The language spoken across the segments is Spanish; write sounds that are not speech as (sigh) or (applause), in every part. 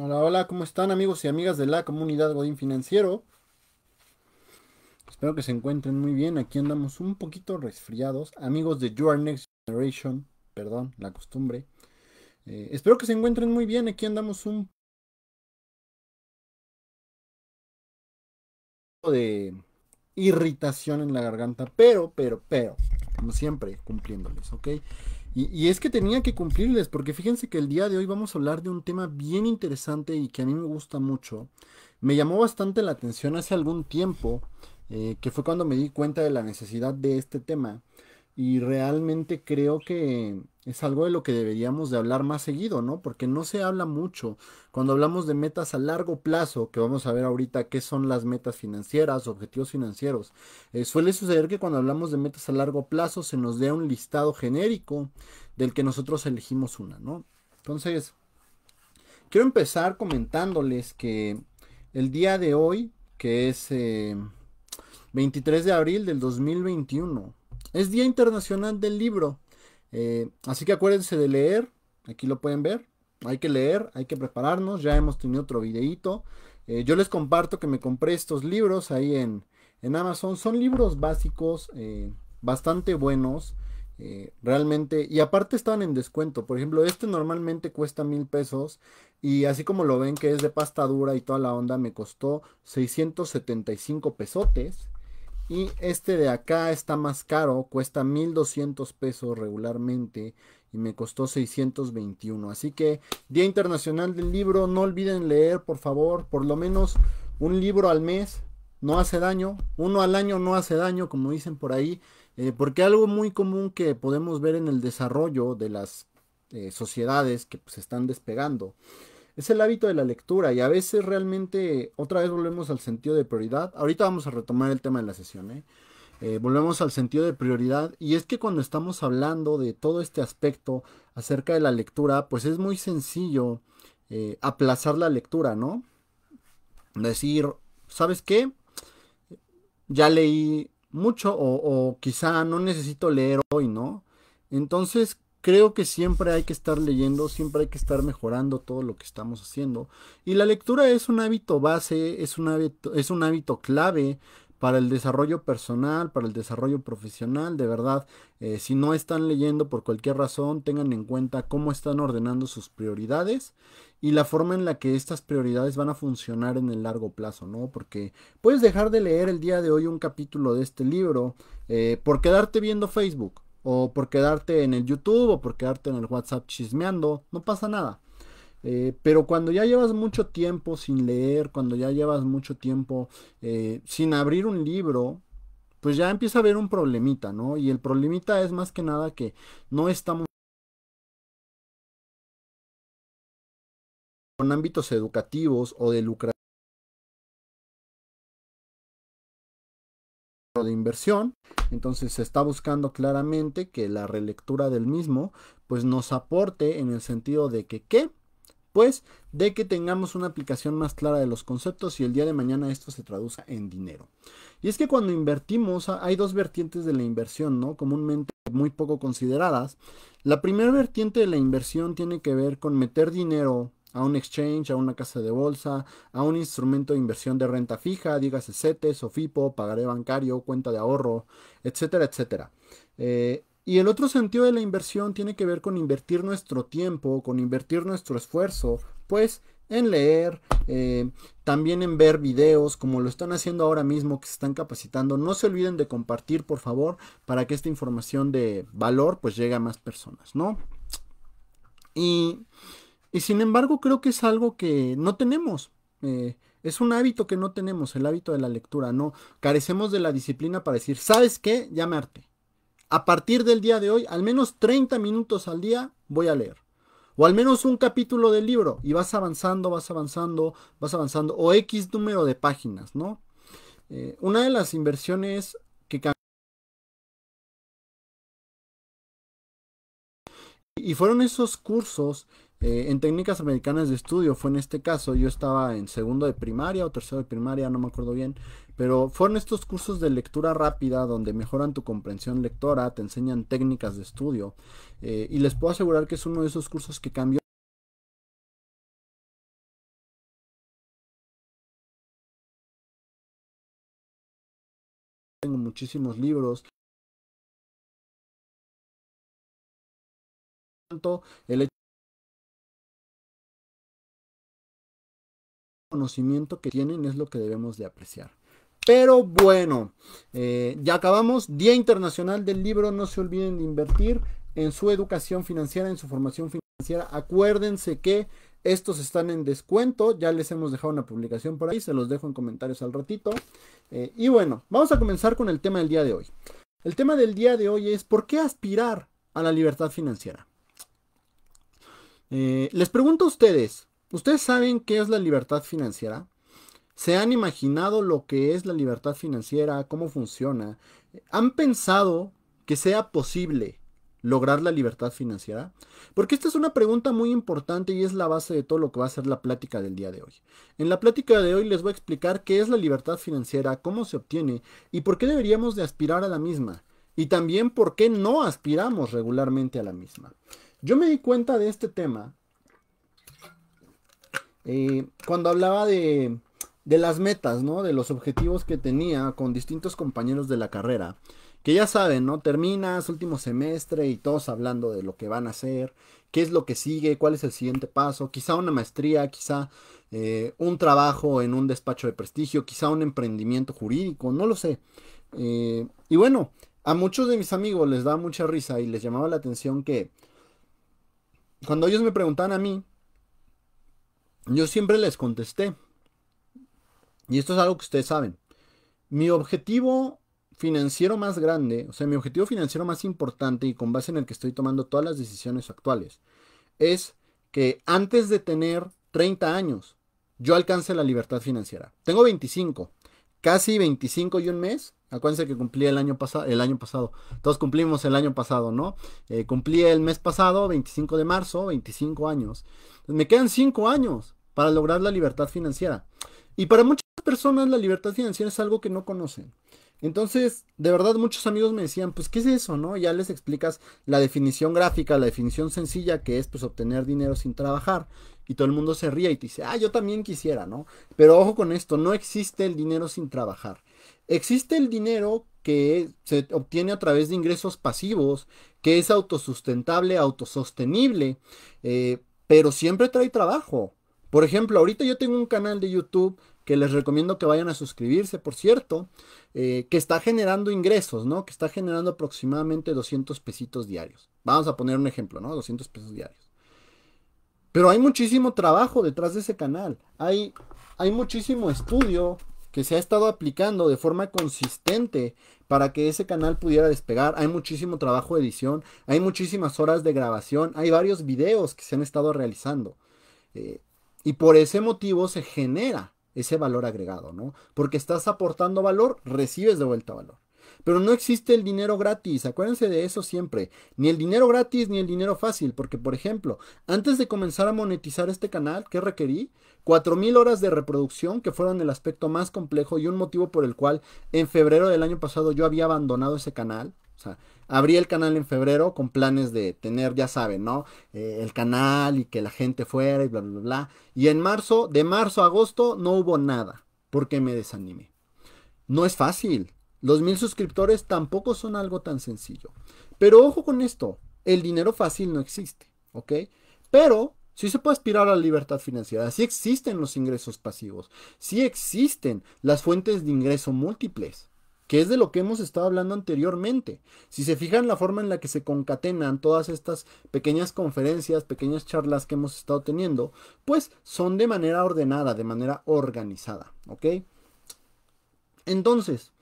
Hola, hola, ¿cómo están amigos y amigas de la comunidad Godín Financiero? Espero que se encuentren muy bien. Aquí andamos un poquito resfriados. Amigos de Your Next Generation, perdón, la costumbre. Eh, espero que se encuentren muy bien. Aquí andamos un poco de irritación en la garganta, pero, pero, pero, como siempre, cumpliéndoles, ¿ok? Y, es que tenía que cumplirles, porque fíjense que el día de hoy vamos a hablar de un tema bien interesante y que a mí me gusta mucho. Me llamó bastante la atención hace algún tiempo, eh, que fue cuando me di cuenta de la necesidad de este tema. Y realmente creo que es algo de lo que deberíamos de hablar más seguido, ¿no? Porque no se habla mucho. Cuando hablamos de metas a largo plazo, que vamos a ver ahorita qué son las metas financieras, objetivos financieros, eh, suele suceder que cuando hablamos de metas a largo plazo se nos dé un listado genérico del que nosotros elegimos una, ¿no? Entonces, quiero empezar comentándoles que el día de hoy, que es 23 eh, de abril del 2021, es Día Internacional del Libro. Eh, así que acuérdense de leer, aquí lo pueden ver, hay que leer, hay que prepararnos, ya hemos tenido otro videito, eh, yo les comparto que me compré estos libros ahí en, en Amazon, son libros básicos, eh, bastante buenos. realmente, y aparte estaban en descuento. Por ejemplo, este normalmente cuesta mil pesos. Y así como lo ven, que es de pasta dura y toda la onda, me costó 675 pesotes. Y este de acá está más caro, cuesta 1200 pesos regularmente y me costó 621. Así que Día Internacional del Libro, no olviden leer, por favor, por lo menos un libro al mes no hace daño, uno al año no hace daño, como dicen por ahí, eh, porque algo muy común que podemos ver en el desarrollo de las eh, sociedades que pues, se están despegando es el hábito de la lectura y a veces realmente otra vez volvemos al sentido de prioridad. Ahorita vamos a retomar el tema de la sesión, ¿eh? Eh, volvemos al sentido de prioridad y es que cuando estamos hablando de todo este aspecto acerca de la lectura, pues es muy sencillo eh, aplazar la lectura, ¿no? Decir, ¿sabes qué? Ya leí mucho o quizá no necesito leer hoy, ¿no? Entonces, creo que siempre hay que estar leyendo, siempre hay que estar mejorando todo lo que estamos haciendo. Y la lectura es un hábito base, es un hábito, es un hábito clave para el desarrollo personal, para el desarrollo profesional, de verdad, eh, si no están leyendo por cualquier razón, tengan en cuenta cómo están ordenando sus prioridades y la forma en la que estas prioridades van a funcionar en el largo plazo, ¿no? Porque puedes dejar de leer el día de hoy un capítulo de este libro eh, por quedarte viendo Facebook o por quedarte en el YouTube o por quedarte en el WhatsApp chismeando, no pasa nada. Eh, pero cuando ya llevas mucho tiempo sin leer, cuando ya llevas mucho tiempo eh, sin abrir un libro, pues ya empieza a haber un problemita, ¿no? Y el problemita es más que nada que no estamos con ámbitos educativos o de lucración inversión. Entonces se está buscando claramente que la relectura del mismo pues nos aporte en el sentido de que qué, pues de que tengamos una aplicación más clara de los conceptos y el día de mañana esto se traduzca en dinero. Y es que cuando invertimos hay dos vertientes de la inversión, ¿no? Comúnmente muy poco consideradas. La primera vertiente de la inversión tiene que ver con meter dinero a un exchange, a una casa de bolsa, a un instrumento de inversión de renta fija, dígase CETES, FIPO, pagaré bancario, cuenta de ahorro, etcétera, etcétera. Eh, y el otro sentido de la inversión tiene que ver con invertir nuestro tiempo, con invertir nuestro esfuerzo, pues en leer, eh, también en ver videos, como lo están haciendo ahora mismo, que se están capacitando. No se olviden de compartir, por favor, para que esta información de valor pues llegue a más personas, ¿no? Y y sin embargo creo que es algo que no tenemos. Eh, es un hábito que no tenemos, el hábito de la lectura. No carecemos de la disciplina para decir, ¿sabes qué? Ya A partir del día de hoy, al menos 30 minutos al día voy a leer. O al menos un capítulo del libro. Y vas avanzando, vas avanzando, vas avanzando. O X número de páginas, ¿no? Eh, una de las inversiones que Y fueron esos cursos eh, en técnicas americanas de estudio fue en este caso, yo estaba en segundo de primaria o tercero de primaria, no me acuerdo bien, pero fueron estos cursos de lectura rápida donde mejoran tu comprensión lectora, te enseñan técnicas de estudio eh, y les puedo asegurar que es uno de esos cursos que cambió tengo muchísimos libros. el conocimiento que tienen es lo que debemos de apreciar. Pero bueno, eh, ya acabamos. Día Internacional del Libro, no se olviden de invertir en su educación financiera, en su formación financiera. Acuérdense que estos están en descuento, ya les hemos dejado una publicación por ahí, se los dejo en comentarios al ratito. Eh, y bueno, vamos a comenzar con el tema del día de hoy. El tema del día de hoy es ¿por qué aspirar a la libertad financiera? Eh, les pregunto a ustedes, ¿Ustedes saben qué es la libertad financiera? ¿Se han imaginado lo que es la libertad financiera? ¿Cómo funciona? ¿Han pensado que sea posible lograr la libertad financiera? Porque esta es una pregunta muy importante y es la base de todo lo que va a ser la plática del día de hoy. En la plática de hoy les voy a explicar qué es la libertad financiera, cómo se obtiene y por qué deberíamos de aspirar a la misma. Y también por qué no aspiramos regularmente a la misma. Yo me di cuenta de este tema eh, cuando hablaba de, las metas, ¿no? De los objetivos que tenía con distintos compañeros de la carrera. Que ya saben, ¿no? Terminas último semestre y todos hablando de lo que van a hacer, qué es lo que sigue, cuál es el siguiente paso, quizá una maestría, quizá eh, un trabajo en un despacho de prestigio, quizá un emprendimiento jurídico, no lo sé. Eh, y bueno, a muchos de mis amigos les da mucha risa y les llamaba la atención que cuando ellos me preguntan a mí, yo siempre les contesté, y esto es algo que ustedes saben, mi objetivo financiero más grande, o sea, mi objetivo financiero más importante y con base en el que estoy tomando todas las decisiones actuales, es que antes de tener 30 años, yo alcance la libertad financiera. Tengo 25, casi 25 y un mes. Acuérdense que cumplí el año pasado, el año pasado. Todos cumplimos el año pasado, ¿no? Eh, cumplí el mes pasado, 25 de marzo, 25 años. me quedan 5 años para lograr la libertad financiera. Y para muchas personas la libertad financiera es algo que no conocen. Entonces, de verdad, muchos amigos me decían, pues, ¿qué es eso? ¿No? Ya les explicas la definición gráfica, la definición sencilla, que es pues obtener dinero sin trabajar. Y todo el mundo se ríe y te dice, ah, yo también quisiera, ¿no? Pero ojo con esto, no existe el dinero sin trabajar. Existe el dinero que se obtiene a través de ingresos pasivos, que es autosustentable, autosostenible, eh, pero siempre trae trabajo. Por ejemplo, ahorita yo tengo un canal de YouTube que les recomiendo que vayan a suscribirse, por cierto, eh, que está generando ingresos, ¿no? Que está generando aproximadamente 200 pesitos diarios. Vamos a poner un ejemplo, ¿no? 200 pesos diarios. Pero hay muchísimo trabajo detrás de ese canal. Hay, hay muchísimo estudio que se ha estado aplicando de forma consistente para que ese canal pudiera despegar. Hay muchísimo trabajo de edición, hay muchísimas horas de grabación, hay varios videos que se han estado realizando. Eh, y por ese motivo se genera ese valor agregado, ¿no? Porque estás aportando valor, recibes de vuelta valor. Pero no existe el dinero gratis, acuérdense de eso siempre. Ni el dinero gratis ni el dinero fácil, porque por ejemplo, antes de comenzar a monetizar este canal, ¿qué requerí? 4.000 horas de reproducción, que fueron el aspecto más complejo y un motivo por el cual en febrero del año pasado yo había abandonado ese canal. O sea, abrí el canal en febrero con planes de tener, ya saben, ¿no? Eh, el canal y que la gente fuera y bla, bla, bla. Y en marzo, de marzo a agosto, no hubo nada, porque me desanimé. No es fácil, los mil suscriptores tampoco son algo tan sencillo. Pero ojo con esto, el dinero fácil no existe, ¿ok? Pero sí se puede aspirar a la libertad financiera, sí existen los ingresos pasivos, sí existen las fuentes de ingreso múltiples, que es de lo que hemos estado hablando anteriormente. Si se fijan la forma en la que se concatenan todas estas pequeñas conferencias, pequeñas charlas que hemos estado teniendo, pues son de manera ordenada, de manera organizada, ¿ok? Entonces,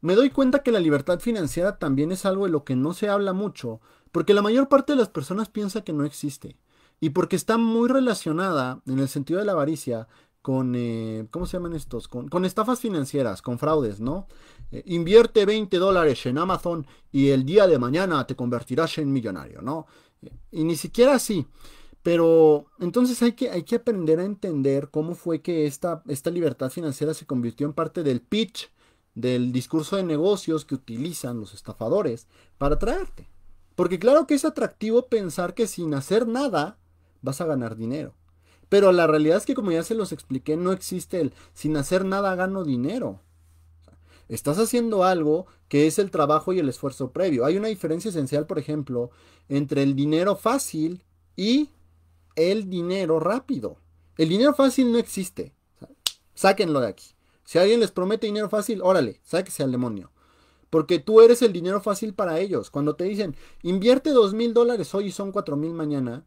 me doy cuenta que la libertad financiera también es algo de lo que no se habla mucho, porque la mayor parte de las personas piensa que no existe, y porque está muy relacionada, en el sentido de la avaricia, con, eh, ¿cómo se llaman estos? Con, estafas financieras, con fraudes, ¿no? Eh, invierte 20 dólares en Amazon y el día de mañana te convertirás en millonario, ¿no? Eh, y ni siquiera así. Pero entonces hay que, hay que aprender a entender cómo fue que esta, esta libertad financiera se convirtió en parte del pitch del discurso de negocios que utilizan los estafadores para atraerte. Porque claro que es atractivo pensar que sin hacer nada vas a ganar dinero. Pero la realidad es que como ya se los expliqué, no existe el sin hacer nada gano dinero. Estás haciendo algo que es el trabajo y el esfuerzo previo. Hay una diferencia esencial, por ejemplo, entre el dinero fácil y el dinero rápido. El dinero fácil no existe. Sáquenlo de aquí. Si alguien les promete dinero fácil, órale, sea al demonio. Porque tú eres el dinero fácil para ellos. Cuando te dicen, invierte dos mil dólares hoy y son cuatro mil mañana,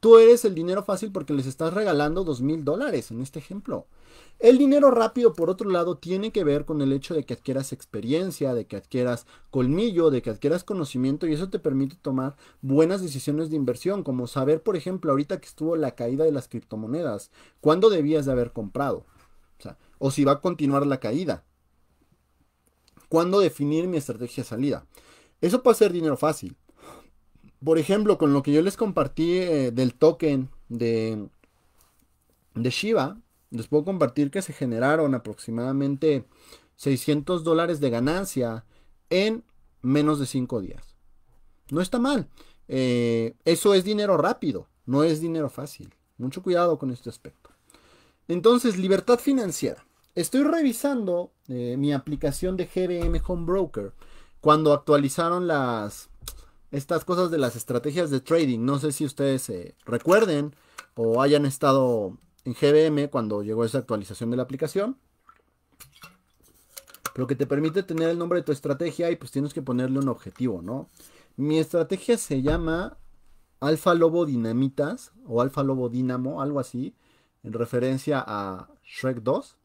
tú eres el dinero fácil porque les estás regalando dos mil dólares en este ejemplo. El dinero rápido, por otro lado, tiene que ver con el hecho de que adquieras experiencia, de que adquieras colmillo, de que adquieras conocimiento y eso te permite tomar buenas decisiones de inversión, como saber, por ejemplo, ahorita que estuvo la caída de las criptomonedas, cuándo debías de haber comprado. O sea, o si va a continuar la caída. ¿Cuándo definir mi estrategia de salida? Eso puede ser dinero fácil. Por ejemplo, con lo que yo les compartí eh, del token de, de Shiba, les puedo compartir que se generaron aproximadamente 600 dólares de ganancia en menos de 5 días. No está mal. Eh, eso es dinero rápido, no es dinero fácil. Mucho cuidado con este aspecto. Entonces, libertad financiera. Estoy revisando eh, mi aplicación de GBM Home Broker cuando actualizaron las estas cosas de las estrategias de trading. No sé si ustedes eh, recuerden o hayan estado en GBM cuando llegó esa actualización de la aplicación. Pero que te permite tener el nombre de tu estrategia y pues tienes que ponerle un objetivo, ¿no? Mi estrategia se llama Alfa Lobo Dinamitas o Alfa Lobo Dinamo, algo así, en referencia a Shrek 2.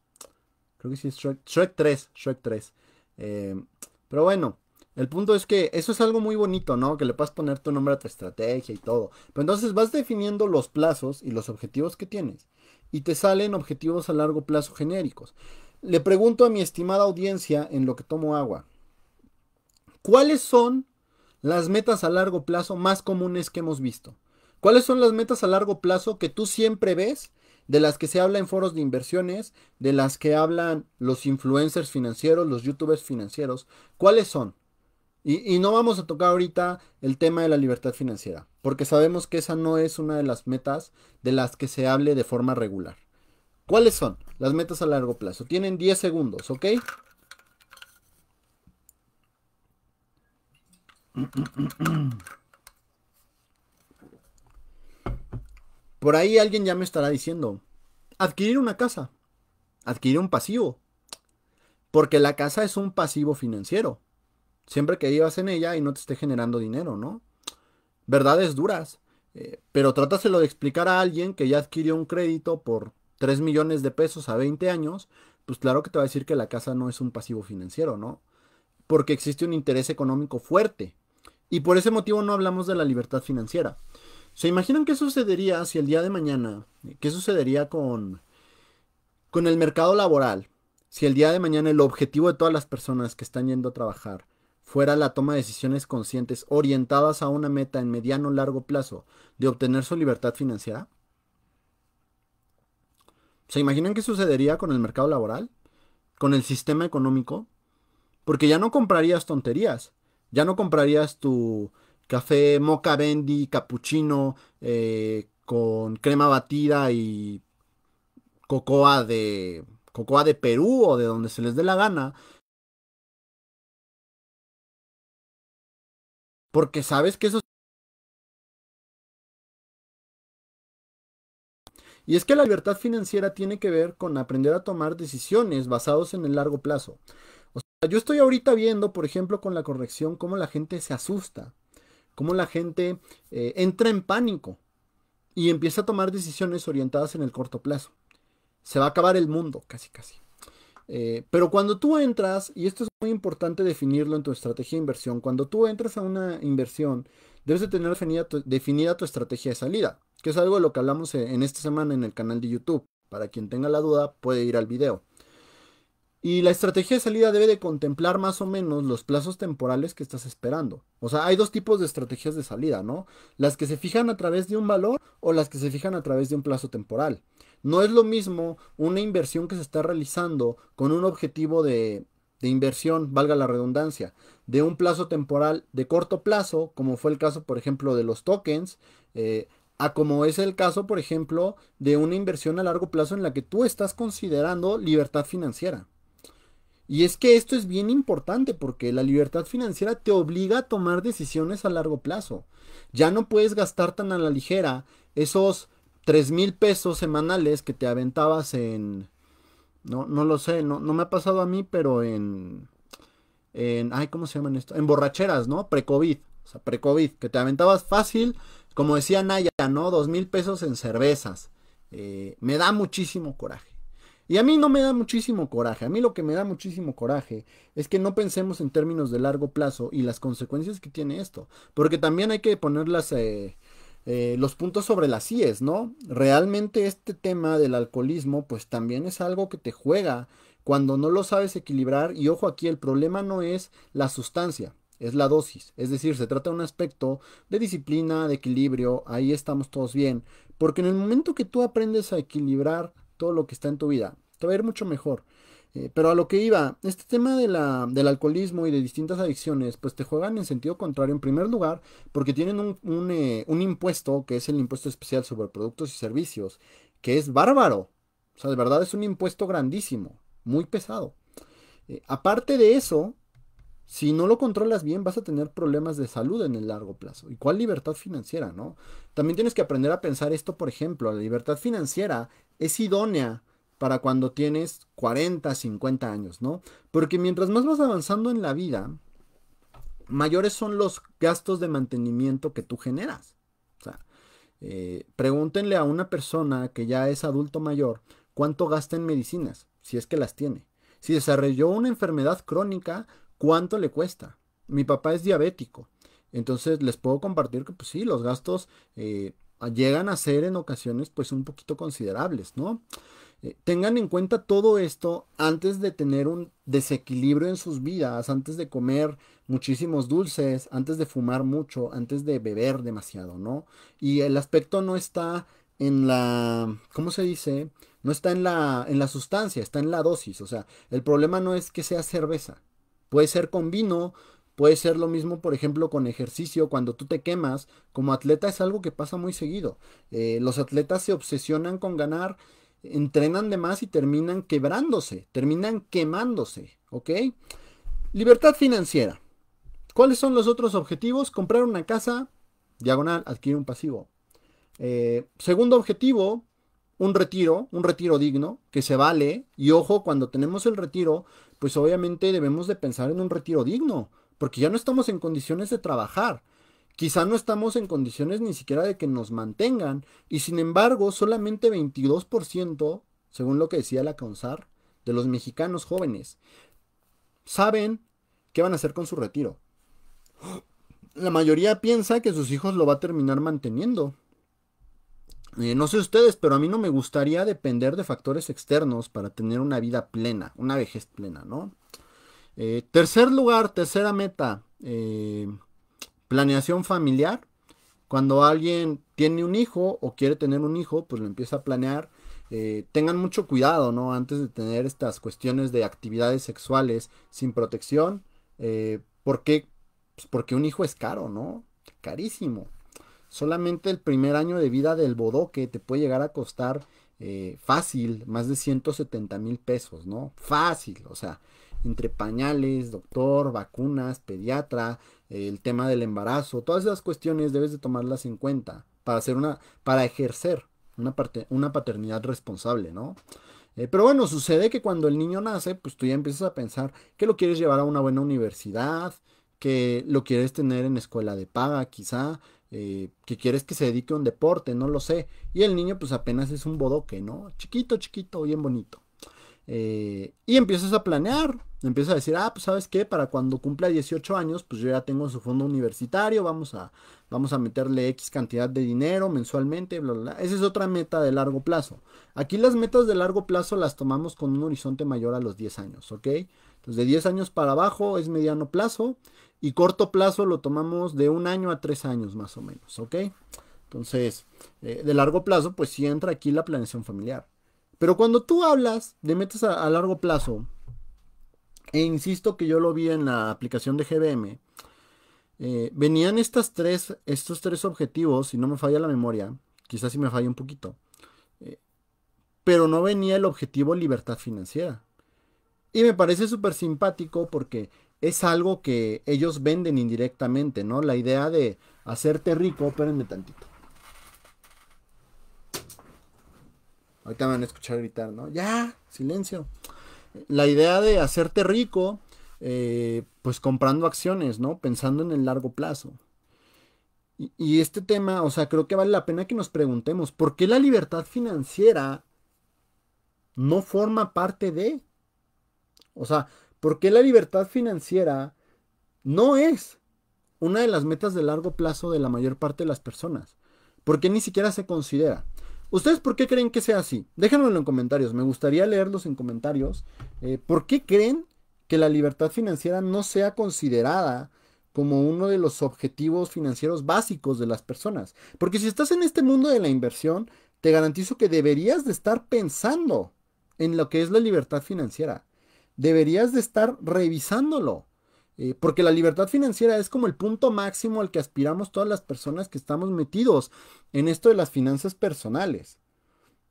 Creo que sí es Shrek, 3, Shrek 3. Eh, pero bueno, el punto es que eso es algo muy bonito, ¿no? Que le puedas poner tu nombre a tu estrategia y todo. Pero entonces vas definiendo los plazos y los objetivos que tienes. Y te salen objetivos a largo plazo genéricos. Le pregunto a mi estimada audiencia en lo que tomo agua. ¿Cuáles son las metas a largo plazo más comunes que hemos visto? ¿Cuáles son las metas a largo plazo que tú siempre ves de las que se habla en foros de inversiones, de las que hablan los influencers financieros, los youtubers financieros, ¿cuáles son? Y, no vamos a tocar ahorita el tema de la libertad financiera, porque sabemos que esa no es una de las metas de las que se hable de forma regular. ¿Cuáles son las metas a largo plazo? Tienen 10 segundos, ¿ok? (clears throat) Por ahí alguien ya me estará diciendo, adquirir una casa, adquirir un pasivo, porque la casa es un pasivo financiero. Siempre que vivas en ella y no te esté generando dinero, ¿no? Verdades duras. Eh, pero trátaselo de explicar a alguien que ya adquirió un crédito por 3 millones de pesos a 20 años, pues claro que te va a decir que la casa no es un pasivo financiero, ¿no? Porque existe un interés económico fuerte. Y por ese motivo no hablamos de la libertad financiera. ¿Se imaginan qué sucedería si el día de mañana, qué sucedería con, con el mercado laboral? Si el día de mañana el objetivo de todas las personas que están yendo a trabajar fuera la toma de decisiones conscientes orientadas a una meta en mediano o largo plazo de obtener su libertad financiera? ¿Se imaginan qué sucedería con el mercado laboral? ¿Con el sistema económico? Porque ya no comprarías tonterías, ya no comprarías tu café moca bendy, cappuccino, eh, con crema batida y cocoa de cocoa de Perú o de donde se les dé la gana. Porque sabes que eso Y es que la libertad financiera tiene que ver con aprender a tomar decisiones basadas en el largo plazo. O sea, yo estoy ahorita viendo, por ejemplo, con la corrección, cómo la gente se asusta cómo la gente eh, entra en pánico y empieza a tomar decisiones orientadas en el corto plazo. Se va a acabar el mundo, casi, casi. Eh, pero cuando tú entras, y esto es muy importante definirlo en tu estrategia de inversión, cuando tú entras a una inversión, debes de tener definida tu estrategia de salida, que es algo de lo que hablamos eh, en esta semana en el canal de YouTube. Para quien tenga la duda, puede ir al video. Y la estrategia de salida debe de contemplar más o menos los plazos temporales que estás esperando. O sea, hay dos tipos de estrategias de salida, ¿no? Las que se fijan a través de un valor o las que se fijan a través de un plazo temporal. No es lo mismo una inversión que se está realizando con un objetivo de, inversión, valga la redundancia, de un plazo temporal de corto plazo, como fue el caso, por ejemplo, de los tokens, eh, a como es el caso, por ejemplo, de una inversión a largo plazo en la que tú estás considerando libertad financiera. Y es que esto es bien importante porque la libertad financiera te obliga a tomar decisiones a largo plazo. Ya no puedes gastar tan a la ligera esos 3 mil pesos semanales que te aventabas en... No, no lo sé, no, me ha pasado a mí, pero en... en ay, ¿cómo se llaman esto? En borracheras, ¿no? Pre-COVID. O sea, pre-COVID. Que te aventabas fácil, como decía Naya, ¿no? Dos mil pesos en cervezas. Eh, me da muchísimo coraje. Y a mí no me da muchísimo coraje, a mí lo que me da muchísimo coraje es que no pensemos en términos de largo plazo y las consecuencias que tiene esto, porque también hay que poner eh, eh, los puntos sobre las IES, ¿no? Realmente este tema del alcoholismo pues también es algo que te juega cuando no lo sabes equilibrar y ojo aquí, el problema no es la sustancia, es la dosis. Es decir, se trata de un aspecto de disciplina, de equilibrio, ahí estamos todos bien. Porque en el momento que tú aprendes a equilibrar todo lo que está en tu vida. Te va a ir mucho mejor. Eh, pero a lo que iba, este tema del alcoholismo y de distintas adicciones, pues te juegan en sentido contrario en primer lugar, porque tienen eh, un, impuesto, que es el impuesto especial sobre productos y servicios, que es bárbaro. O sea, de verdad es un impuesto grandísimo, muy pesado. Eh, aparte de eso, si no lo controlas bien, vas a tener problemas de salud en el largo plazo. ¿Y cuál libertad financiera, no? También tienes que aprender a pensar esto, por ejemplo, la libertad financiera es idónea para cuando tienes 40, 50 años, ¿no? Porque mientras más vas avanzando en la vida, mayores son los gastos de mantenimiento que tú generas. O sea, eh, pregúntenle a una persona que ya es adulto mayor cuánto gasta en medicinas, si es que las tiene. Si desarrolló una enfermedad crónica, ¿Cuánto le cuesta? Mi papá es diabético. Entonces les puedo compartir que pues sí, los gastos eh, llegan a ser en ocasiones pues un poquito considerables, ¿no? Eh, tengan en cuenta todo esto antes de tener un desequilibrio en sus vidas, antes de comer muchísimos dulces, antes de fumar mucho, antes de beber demasiado, ¿no? Y el aspecto no está en la, ¿cómo se dice? No está en la, en la sustancia, está en la dosis. O sea, el problema no es que sea cerveza. Puede ser con vino, puede ser lo mismo, por ejemplo, con ejercicio, cuando tú te quemas. Como atleta es algo que pasa muy seguido. Eh, los atletas se obsesionan con ganar, entrenan de más y terminan quebrándose, terminan quemándose, ¿ok? Libertad financiera. ¿Cuáles son los otros objetivos? Comprar una casa, diagonal, adquiere un pasivo. Eh, segundo objetivo, un retiro, un retiro digno, que se vale. Y ojo, cuando tenemos el retiro, pues obviamente debemos de pensar en un retiro digno, porque ya no estamos en condiciones de trabajar. Quizá no estamos en condiciones ni siquiera de que nos mantengan, y sin embargo, solamente 22%, según lo que decía la CONSAR, de los mexicanos jóvenes, saben qué van a hacer con su retiro. La mayoría piensa que sus hijos lo va a terminar manteniendo, eh, no sé ustedes, pero a mí no me gustaría depender de factores externos para tener una vida plena, una vejez plena, ¿no? Eh, tercer lugar, tercera meta, eh, planeación familiar. Cuando alguien tiene un hijo o quiere tener un hijo, pues lo empieza a planear. tengan mucho cuidado, ¿no? Antes de tener estas cuestiones de actividades sexuales sin protección. ¿Por qué? Pues porque un hijo es caro, ¿no? Carísimo solamente el primer año de vida del bodoque te puede llegar a costar eh, fácil más de 170 mil pesos, ¿no? Fácil, o sea, entre pañales, doctor, vacunas, pediatra, el tema del embarazo, todas esas cuestiones debes de tomarlas en cuenta para hacer una, para ejercer una, parte, una paternidad responsable, ¿no? Eh, pero bueno, sucede que cuando el niño nace, pues tú ya empiezas a pensar que lo quieres llevar a una buena universidad, que lo quieres tener en escuela de paga, quizá, eh, que quieres que se dedique a un deporte, no lo sé. Y el niño pues apenas es un bodoque, ¿no? Chiquito, chiquito, bien bonito. Eh, y empiezas a planear, empiezas a decir, ah, pues sabes qué, para cuando cumpla 18 años, pues yo ya tengo su fondo universitario, vamos a, vamos a meterle X cantidad de dinero mensualmente, bla, bla, Esa es otra meta de largo plazo. Aquí las metas de largo plazo las tomamos con un horizonte mayor a los 10 años, ¿ok? Entonces de 10 años para abajo es mediano plazo y corto plazo lo tomamos de un año a tres años más o menos, ¿ok? Entonces, eh, de largo plazo, pues sí entra aquí la planeación familiar. Pero cuando tú hablas de metas a, largo plazo, e insisto que yo lo vi en la aplicación de GBM, eh, venían estas tres, estos tres objetivos, si no me falla la memoria, quizás si me falla un poquito, eh, pero no venía el objetivo libertad financiera. Y me parece súper simpático porque es algo que ellos venden indirectamente, ¿no? La idea de hacerte rico, espérenme tantito. Ahorita me van a escuchar gritar, ¿no? Ya, silencio. La idea de hacerte rico, eh, pues comprando acciones, ¿no? Pensando en el largo plazo. Y, y este tema, o sea, creo que vale la pena que nos preguntemos, ¿por qué la libertad financiera no forma parte de? O sea, porque la libertad financiera no es una de las metas de largo plazo de la mayor parte de las personas. Porque ni siquiera se considera. ¿Ustedes por qué creen que sea así? Déjenmelo en comentarios. Me gustaría leerlos en comentarios. Eh, ¿Por qué creen que la libertad financiera no sea considerada como uno de los objetivos financieros básicos de las personas? Porque si estás en este mundo de la inversión, te garantizo que deberías de estar pensando en lo que es la libertad financiera deberías de estar revisándolo. Eh, porque la libertad financiera es como el punto máximo al que aspiramos todas las personas que estamos metidos en esto de las finanzas personales.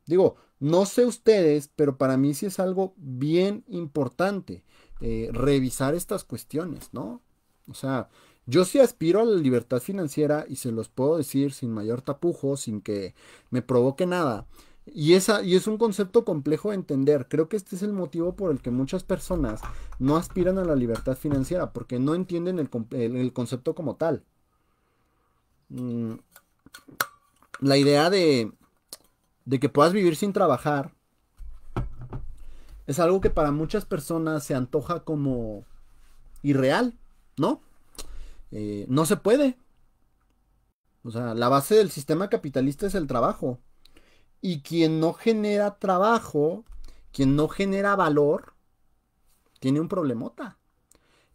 Digo, no sé ustedes, pero para mí sí es algo bien importante eh, revisar estas cuestiones, ¿no? O sea, yo sí aspiro a la libertad financiera y se los puedo decir sin mayor tapujo, sin que me provoque nada. Y, esa, es un concepto complejo de entender. Creo que este es el motivo por el que muchas personas no aspiran a la libertad financiera, porque no entienden el, concepto como tal. Mm, la idea de, de que puedas vivir sin trabajar es algo que para muchas personas se antoja como irreal, ¿no? Eh, no se puede. O sea, la base del sistema capitalista es el trabajo. Y quien no genera trabajo, quien no genera valor, tiene un problemota.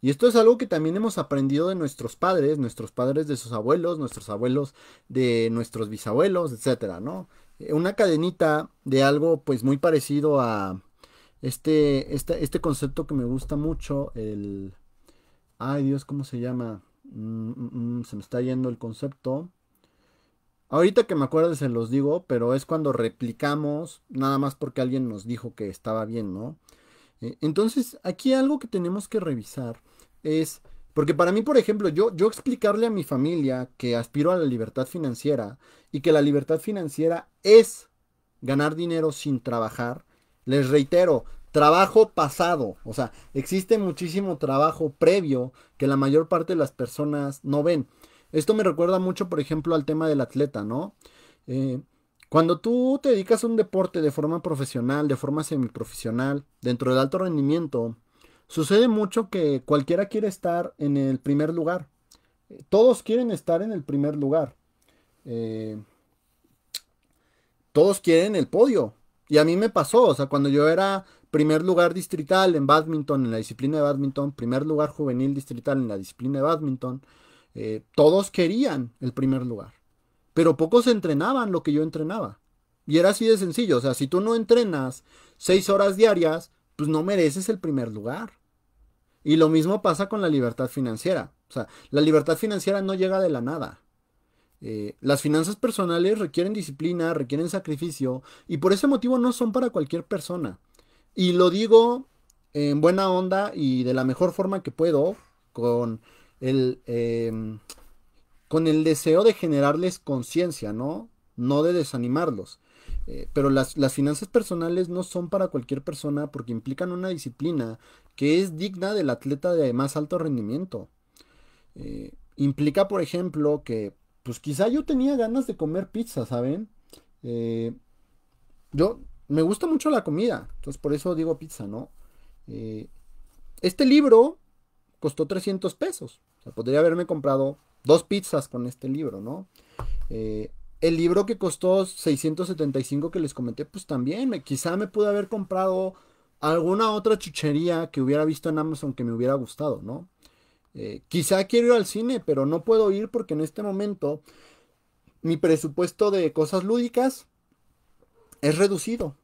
Y esto es algo que también hemos aprendido de nuestros padres, nuestros padres de sus abuelos, nuestros abuelos de nuestros bisabuelos, etcétera, ¿no? Eh, una cadenita de algo pues muy parecido a este, este, concepto que me gusta mucho, el... Ay Dios, ¿cómo se llama? Mm, mm, mm, se me está yendo el concepto. Ahorita que me acuerdo se los digo, pero es cuando replicamos nada más porque alguien nos dijo que estaba bien, ¿no? Eh, entonces, aquí algo que tenemos que revisar es, porque para mí, por ejemplo, yo, yo explicarle a mi familia que aspiro a la libertad financiera y que la libertad financiera es ganar dinero sin trabajar, les reitero, trabajo pasado, o sea, existe muchísimo trabajo previo que la mayor parte de las personas no ven. Esto me recuerda mucho, por ejemplo, al tema del atleta, ¿no? Eh, cuando tú te dedicas a un deporte de forma profesional, de forma semiprofesional, dentro del alto rendimiento, sucede mucho que cualquiera quiere estar en el primer lugar. Eh, todos quieren estar en el primer lugar. Eh, todos quieren el podio. Y a mí me pasó, o sea, cuando yo era primer lugar distrital en badminton, en la disciplina de badminton, primer lugar juvenil distrital en la disciplina de badminton, eh, todos querían el primer lugar, pero pocos entrenaban lo que yo entrenaba. Y era así de sencillo, o sea, si tú no entrenas seis horas diarias, pues no mereces el primer lugar. Y lo mismo pasa con la libertad financiera. O sea, la libertad financiera no llega de la nada. Eh, las finanzas personales requieren disciplina, requieren sacrificio, y por ese motivo no son para cualquier persona. Y lo digo en buena onda y de la mejor forma que puedo, con Em, con el deseo de generarles conciencia, ¿no? No de desanimarlos. Eh, pero las, las, finanzas personales no son para cualquier persona porque implican una disciplina que es digna del atleta de más alto rendimiento. Eh, implica, por ejemplo, que pues quizá yo tenía ganas de comer pizza, ¿saben? Eh, yo me gusta mucho la comida, entonces por eso digo pizza, ¿no? este libro costó 300 pesos. O sea, podría haberme comprado dos pizzas con este libro, ¿no? Eh, el libro que costó 675 que les comenté, pues también, quizá me pude haber comprado alguna otra chuchería que hubiera visto en Amazon que me hubiera gustado, ¿no? Eh, quizá quiero ir al cine, pero no puedo ir porque en este momento mi presupuesto de cosas lúdicas es reducido.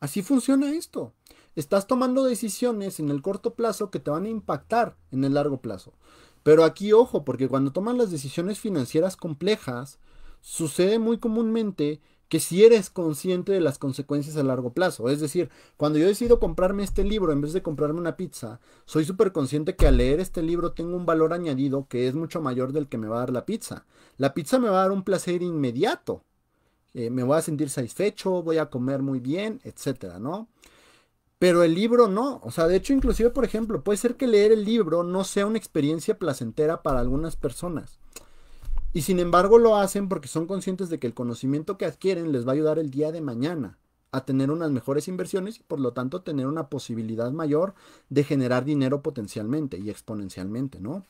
Así funciona esto estás tomando decisiones en el corto plazo que te van a impactar en el largo plazo. Pero aquí ojo, porque cuando toman las decisiones financieras complejas, sucede muy comúnmente que si eres consciente de las consecuencias a largo plazo. Es decir, cuando yo decido comprarme este libro en vez de comprarme una pizza, soy súper consciente que al leer este libro tengo un valor añadido que es mucho mayor del que me va a dar la pizza. La pizza me va a dar un placer inmediato. Eh, me voy a sentir satisfecho, voy a comer muy bien, etcétera, ¿no? Pero el libro no, o sea, de hecho inclusive, por ejemplo, puede ser que leer el libro no sea una experiencia placentera para algunas personas. Y sin embargo lo hacen porque son conscientes de que el conocimiento que adquieren les va a ayudar el día de mañana a tener unas mejores inversiones y por lo tanto tener una posibilidad mayor de generar dinero potencialmente y exponencialmente, ¿no?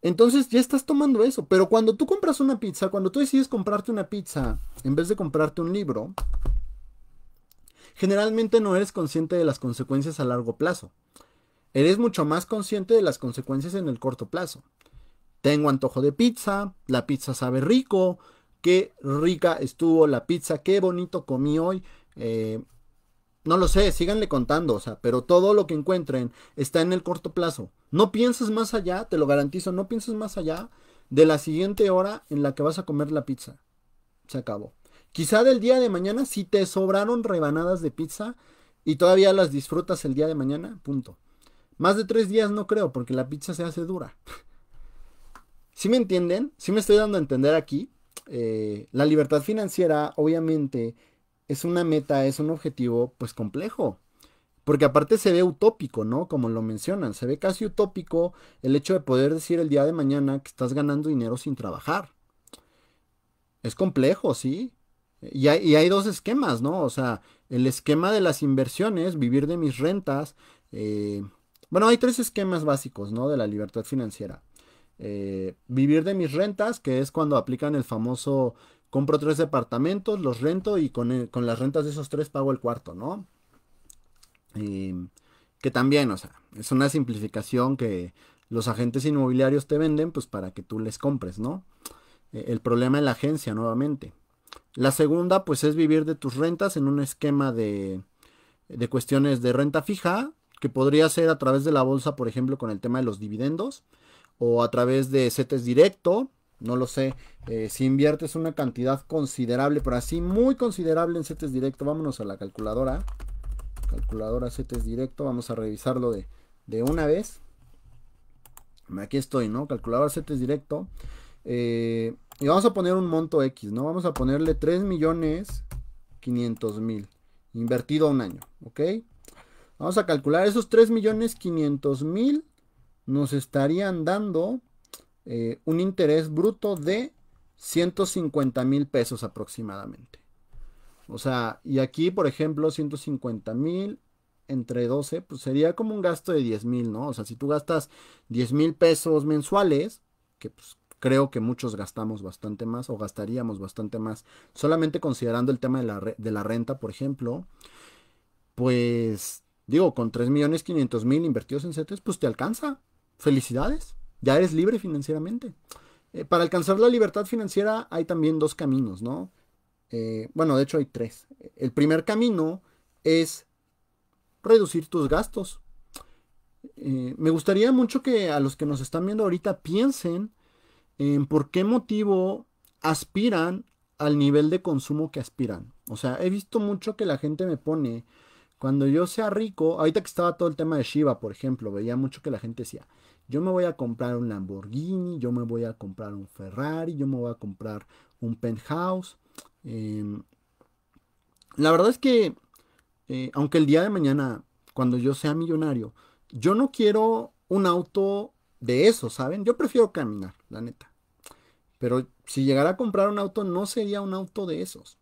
Entonces ya estás tomando eso, pero cuando tú compras una pizza, cuando tú decides comprarte una pizza en vez de comprarte un libro, generalmente no eres consciente de las consecuencias a largo plazo. Eres mucho más consciente de las consecuencias en el corto plazo. Tengo antojo de pizza, la pizza sabe rico, qué rica estuvo la pizza, qué bonito comí hoy. Eh, no lo sé, síganle contando, o sea, pero todo lo que encuentren está en el corto plazo. No pienses más allá, te lo garantizo, no pienses más allá de la siguiente hora en la que vas a comer la pizza. Se acabó. Quizá del día de mañana, si te sobraron rebanadas de pizza y todavía las disfrutas el día de mañana, punto. Más de tres días no creo, porque la pizza se hace dura. si (laughs) me entienden? si me estoy dando a entender aquí? Eh, la libertad financiera, obviamente, es una meta, es un objetivo, pues complejo. Porque aparte se ve utópico, ¿no? Como lo mencionan, se ve casi utópico el hecho de poder decir el día de mañana que estás ganando dinero sin trabajar. Es complejo, sí, y hay, dos esquemas, ¿no? O sea, el esquema de las inversiones, vivir de mis rentas. Eh, bueno, hay tres esquemas básicos, ¿no? De la libertad financiera. Eh, vivir de mis rentas, que es cuando aplican el famoso compro tres departamentos, los rento y con, las rentas de esos tres pago el cuarto, ¿no? Em, que también, o sea, es una simplificación que los agentes inmobiliarios te venden pues para que tú les compres, ¿no? Eh, el problema de la agencia nuevamente la segunda, pues es vivir de tus rentas en un esquema de, cuestiones de renta fija, que podría ser a través de la bolsa, por ejemplo, con el tema de los dividendos, o a través de CETES directo, no lo sé, eh, si inviertes una cantidad considerable, pero así muy considerable en CETES directo, vámonos a la calculadora, calculadora CETES directo, vamos a revisarlo de, una vez. Aquí estoy, ¿no? Calculadora CETES directo. Eh, y vamos a poner un monto X, ¿no? Vamos a ponerle 3.500.000 mil invertido a un año, ¿ok? Vamos a calcular esos 3.500.000 nos estarían dando eh, un interés bruto de 150 mil pesos aproximadamente. O sea, y aquí, por ejemplo, 150.000 entre 12, pues sería como un gasto de 10 mil, ¿no? O sea, si tú gastas 10 mil pesos mensuales, que pues creo que muchos gastamos bastante más o gastaríamos bastante más. Solamente considerando el tema de la, de la renta, por ejemplo, pues digo, con 3.500.000 invertidos en CETES, pues te alcanza. Felicidades, ya eres libre financieramente. Eh, para alcanzar la libertad financiera hay también dos caminos, ¿no? Eh, bueno, de hecho hay tres. El primer camino es reducir tus gastos. Eh, me gustaría mucho que a los que nos están viendo ahorita piensen por qué motivo aspiran al nivel de consumo que aspiran. O sea, he visto mucho que la gente me pone, cuando yo sea rico, ahorita que estaba todo el tema de Shiva, por ejemplo, veía mucho que la gente decía, yo me voy a comprar un Lamborghini, yo me voy a comprar un Ferrari, yo me voy a comprar un penthouse. Em, la verdad es que, eh, aunque el día de mañana, cuando yo sea millonario, yo no quiero un auto de eso, ¿saben? Yo prefiero caminar, la neta. Pero si llegara a comprar un auto, no sería un auto de esos.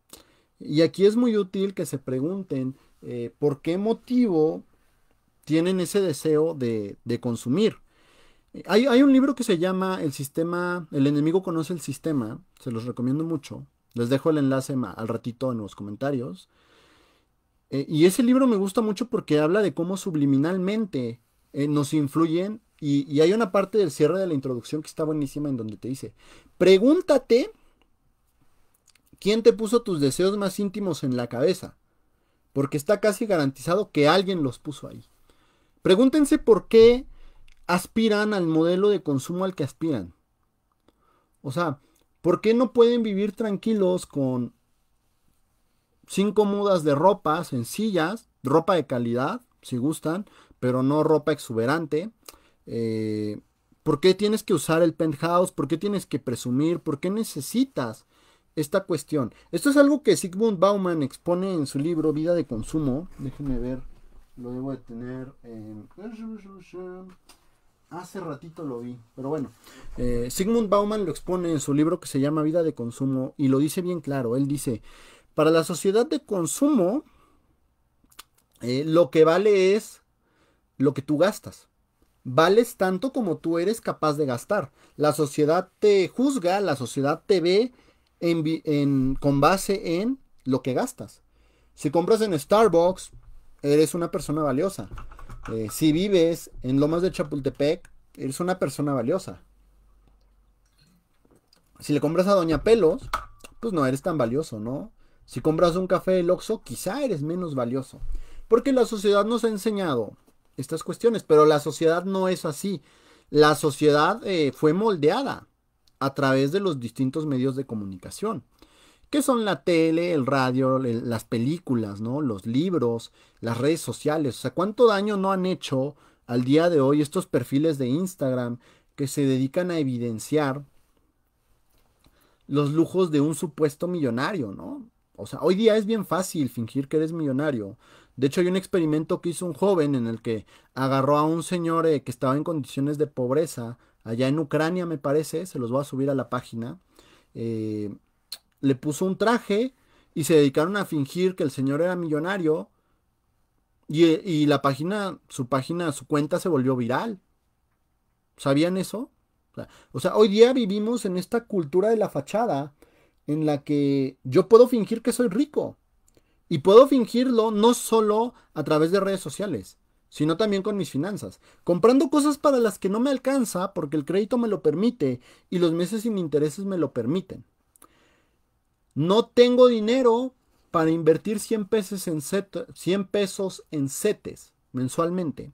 Y aquí es muy útil que se pregunten eh, por qué motivo tienen ese deseo de, de consumir. Hay, un libro que se llama El sistema, El enemigo conoce el sistema, se los recomiendo mucho. Les dejo el enlace al ratito en los comentarios. Eh, y ese libro me gusta mucho porque habla de cómo subliminalmente eh, nos influyen y, hay una parte del cierre de la introducción que está buenísima en donde te dice, pregúntate quién te puso tus deseos más íntimos en la cabeza, porque está casi garantizado que alguien los puso ahí. Pregúntense por qué aspiran al modelo de consumo al que aspiran. O sea, ¿por qué no pueden vivir tranquilos con cinco mudas de ropa sencillas, ropa de calidad, si gustan, pero no ropa exuberante? Eh, ¿Por qué tienes que usar el penthouse? ¿Por qué tienes que presumir? ¿Por qué necesitas esta cuestión? Esto es algo que Sigmund Bauman expone en su libro Vida de Consumo. Déjenme ver, lo debo de tener Hace ratito lo vi, pero bueno. Eh, Sigmund Bauman lo expone en su libro que se llama Vida de Consumo y lo dice bien claro. Él dice, para la sociedad de consumo, eh, lo que vale es lo que tú gastas. Vales tanto como tú eres capaz de gastar. La sociedad te juzga, la sociedad te ve con base en lo que gastas. Si compras en Starbucks, eres una persona valiosa. Eh, si vives en Lomas de Chapultepec, eres una persona valiosa. Si le compras a Doña Pelos, pues no eres tan valioso, ¿no? Si compras un café del Oxxo, quizá eres menos valioso. Porque la sociedad nos ha enseñado estas cuestiones, pero la sociedad no es así. La sociedad eh, fue moldeada a través de los distintos medios de comunicación, que son la tele, el radio, las películas, ¿no? los libros, las redes sociales. O sea, ¿cuánto daño no han hecho al día de hoy estos perfiles de Instagram que se dedican a evidenciar los lujos de un supuesto millonario, ¿no? O sea, hoy día es bien fácil fingir que eres millonario. De hecho, hay un experimento que hizo un joven en el que agarró a un señor eh, que estaba en condiciones de pobreza, allá en Ucrania me parece, se los voy a subir a la página. Eh, le puso un traje y se dedicaron a fingir que el señor era millonario. Y, eh, y la página, su página, su cuenta se volvió viral. ¿Sabían eso? O sea, hoy día vivimos en esta cultura de la fachada en la que yo puedo fingir que soy rico. Y puedo fingirlo no solo a través de redes sociales, sino también con mis finanzas, comprando cosas para las que no me alcanza porque el crédito me lo permite y los meses sin intereses me lo permiten. No tengo dinero para invertir 100 pesos en, set, pesos en CETES mensualmente,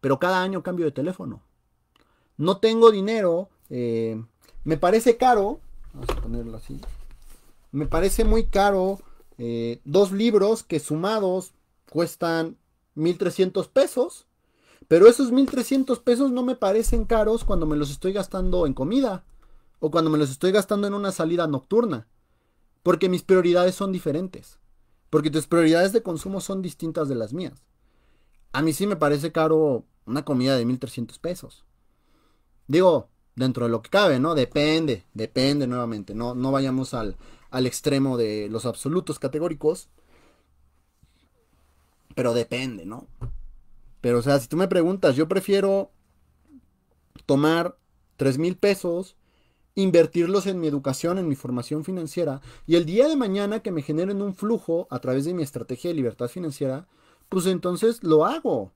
pero cada año cambio de teléfono. No tengo dinero, eh, me parece caro, vamos a ponerlo así, me parece muy caro eh, dos libros que sumados cuestan 1.300 pesos, pero esos 1.300 pesos no me parecen caros cuando me los estoy gastando en comida o cuando me los estoy gastando en una salida nocturna, porque mis prioridades son diferentes, porque tus prioridades de consumo son distintas de las mías. A mí sí me parece caro una comida de 1.300 pesos. Digo, dentro de lo que cabe, ¿no? Depende, depende nuevamente, no, no vayamos al, al extremo de los absolutos categóricos. Pero depende, ¿no? Pero, o sea, si tú me preguntas, yo prefiero tomar 3 mil pesos, invertirlos en mi educación, en mi formación financiera, y el día de mañana que me generen un flujo a través de mi estrategia de libertad financiera, pues entonces lo hago.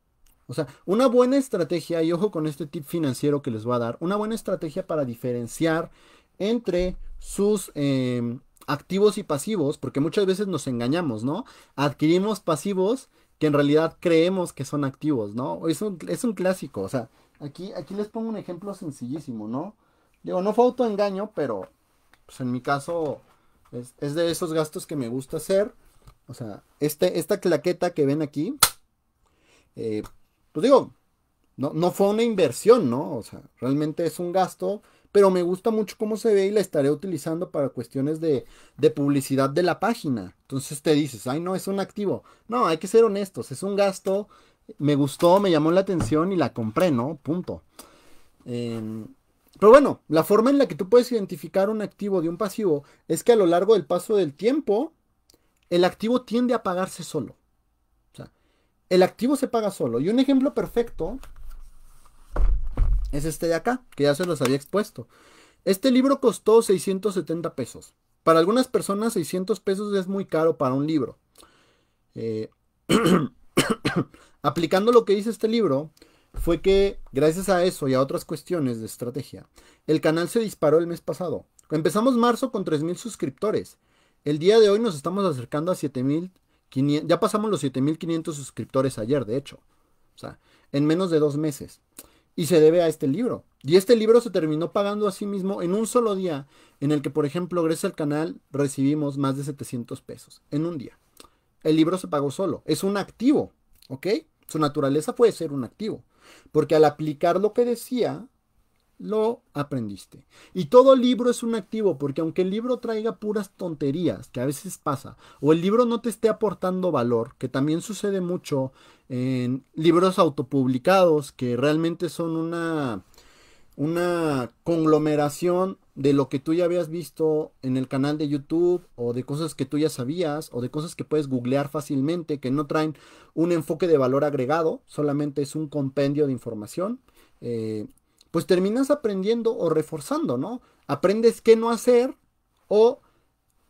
O sea, una buena estrategia, y ojo con este tip financiero que les voy a dar, una buena estrategia para diferenciar entre sus eh, activos y pasivos, porque muchas veces nos engañamos, ¿no? Adquirimos pasivos que en realidad creemos que son activos, ¿no? Es un, es un clásico, o sea, aquí, aquí les pongo un ejemplo sencillísimo, ¿no? Digo, no fue autoengaño, pero pues en mi caso es, de esos gastos que me gusta hacer. O sea, este, esta claqueta que ven aquí, eh, pues digo, no, no fue una inversión, ¿no? O sea, realmente es un gasto pero me gusta mucho cómo se ve y la estaré utilizando para cuestiones de, publicidad de la página. Entonces te dices, ay no, es un activo. No, hay que ser honestos, es un gasto, me gustó, me llamó la atención y la compré, ¿no? Punto. Em, pero bueno, la forma en la que tú puedes identificar un activo de un pasivo es que a lo largo del paso del tiempo, el activo tiende a pagarse solo. O sea, el activo se paga solo. Y un ejemplo perfecto es este de acá, que ya se los había expuesto. Este libro costó 670 pesos. Para algunas personas 600 pesos es muy caro para un libro. Eh, (coughs) aplicando lo que dice este libro, fue que gracias a eso y a otras cuestiones de estrategia, el canal se disparó el mes pasado. Empezamos marzo con 3.000 suscriptores. El día de hoy nos estamos acercando a 7.500, ya pasamos los 7.500 suscriptores ayer, de hecho. O sea, en menos de dos meses y se debe a este libro. Y este libro se terminó pagando a sí mismo en un solo día, en el que, por ejemplo, gracias el canal recibimos más de 700 pesos en un día. El libro se pagó solo, es un activo, ¿ok? Su naturaleza puede ser un activo, porque al aplicar lo que decía, lo aprendiste. Y todo libro es un activo, porque aunque el libro traiga puras tonterías, que a veces pasa, o el libro no te esté aportando valor, que también sucede mucho en libros autopublicados, que realmente son una, una conglomeración de lo que tú ya habías visto en el canal de YouTube o de cosas que tú ya sabías o de cosas que puedes googlear fácilmente que no traen un enfoque de valor agregado, solamente es un compendio de información. Eh, pues terminas aprendiendo o reforzando, ¿no? Aprendes qué no hacer o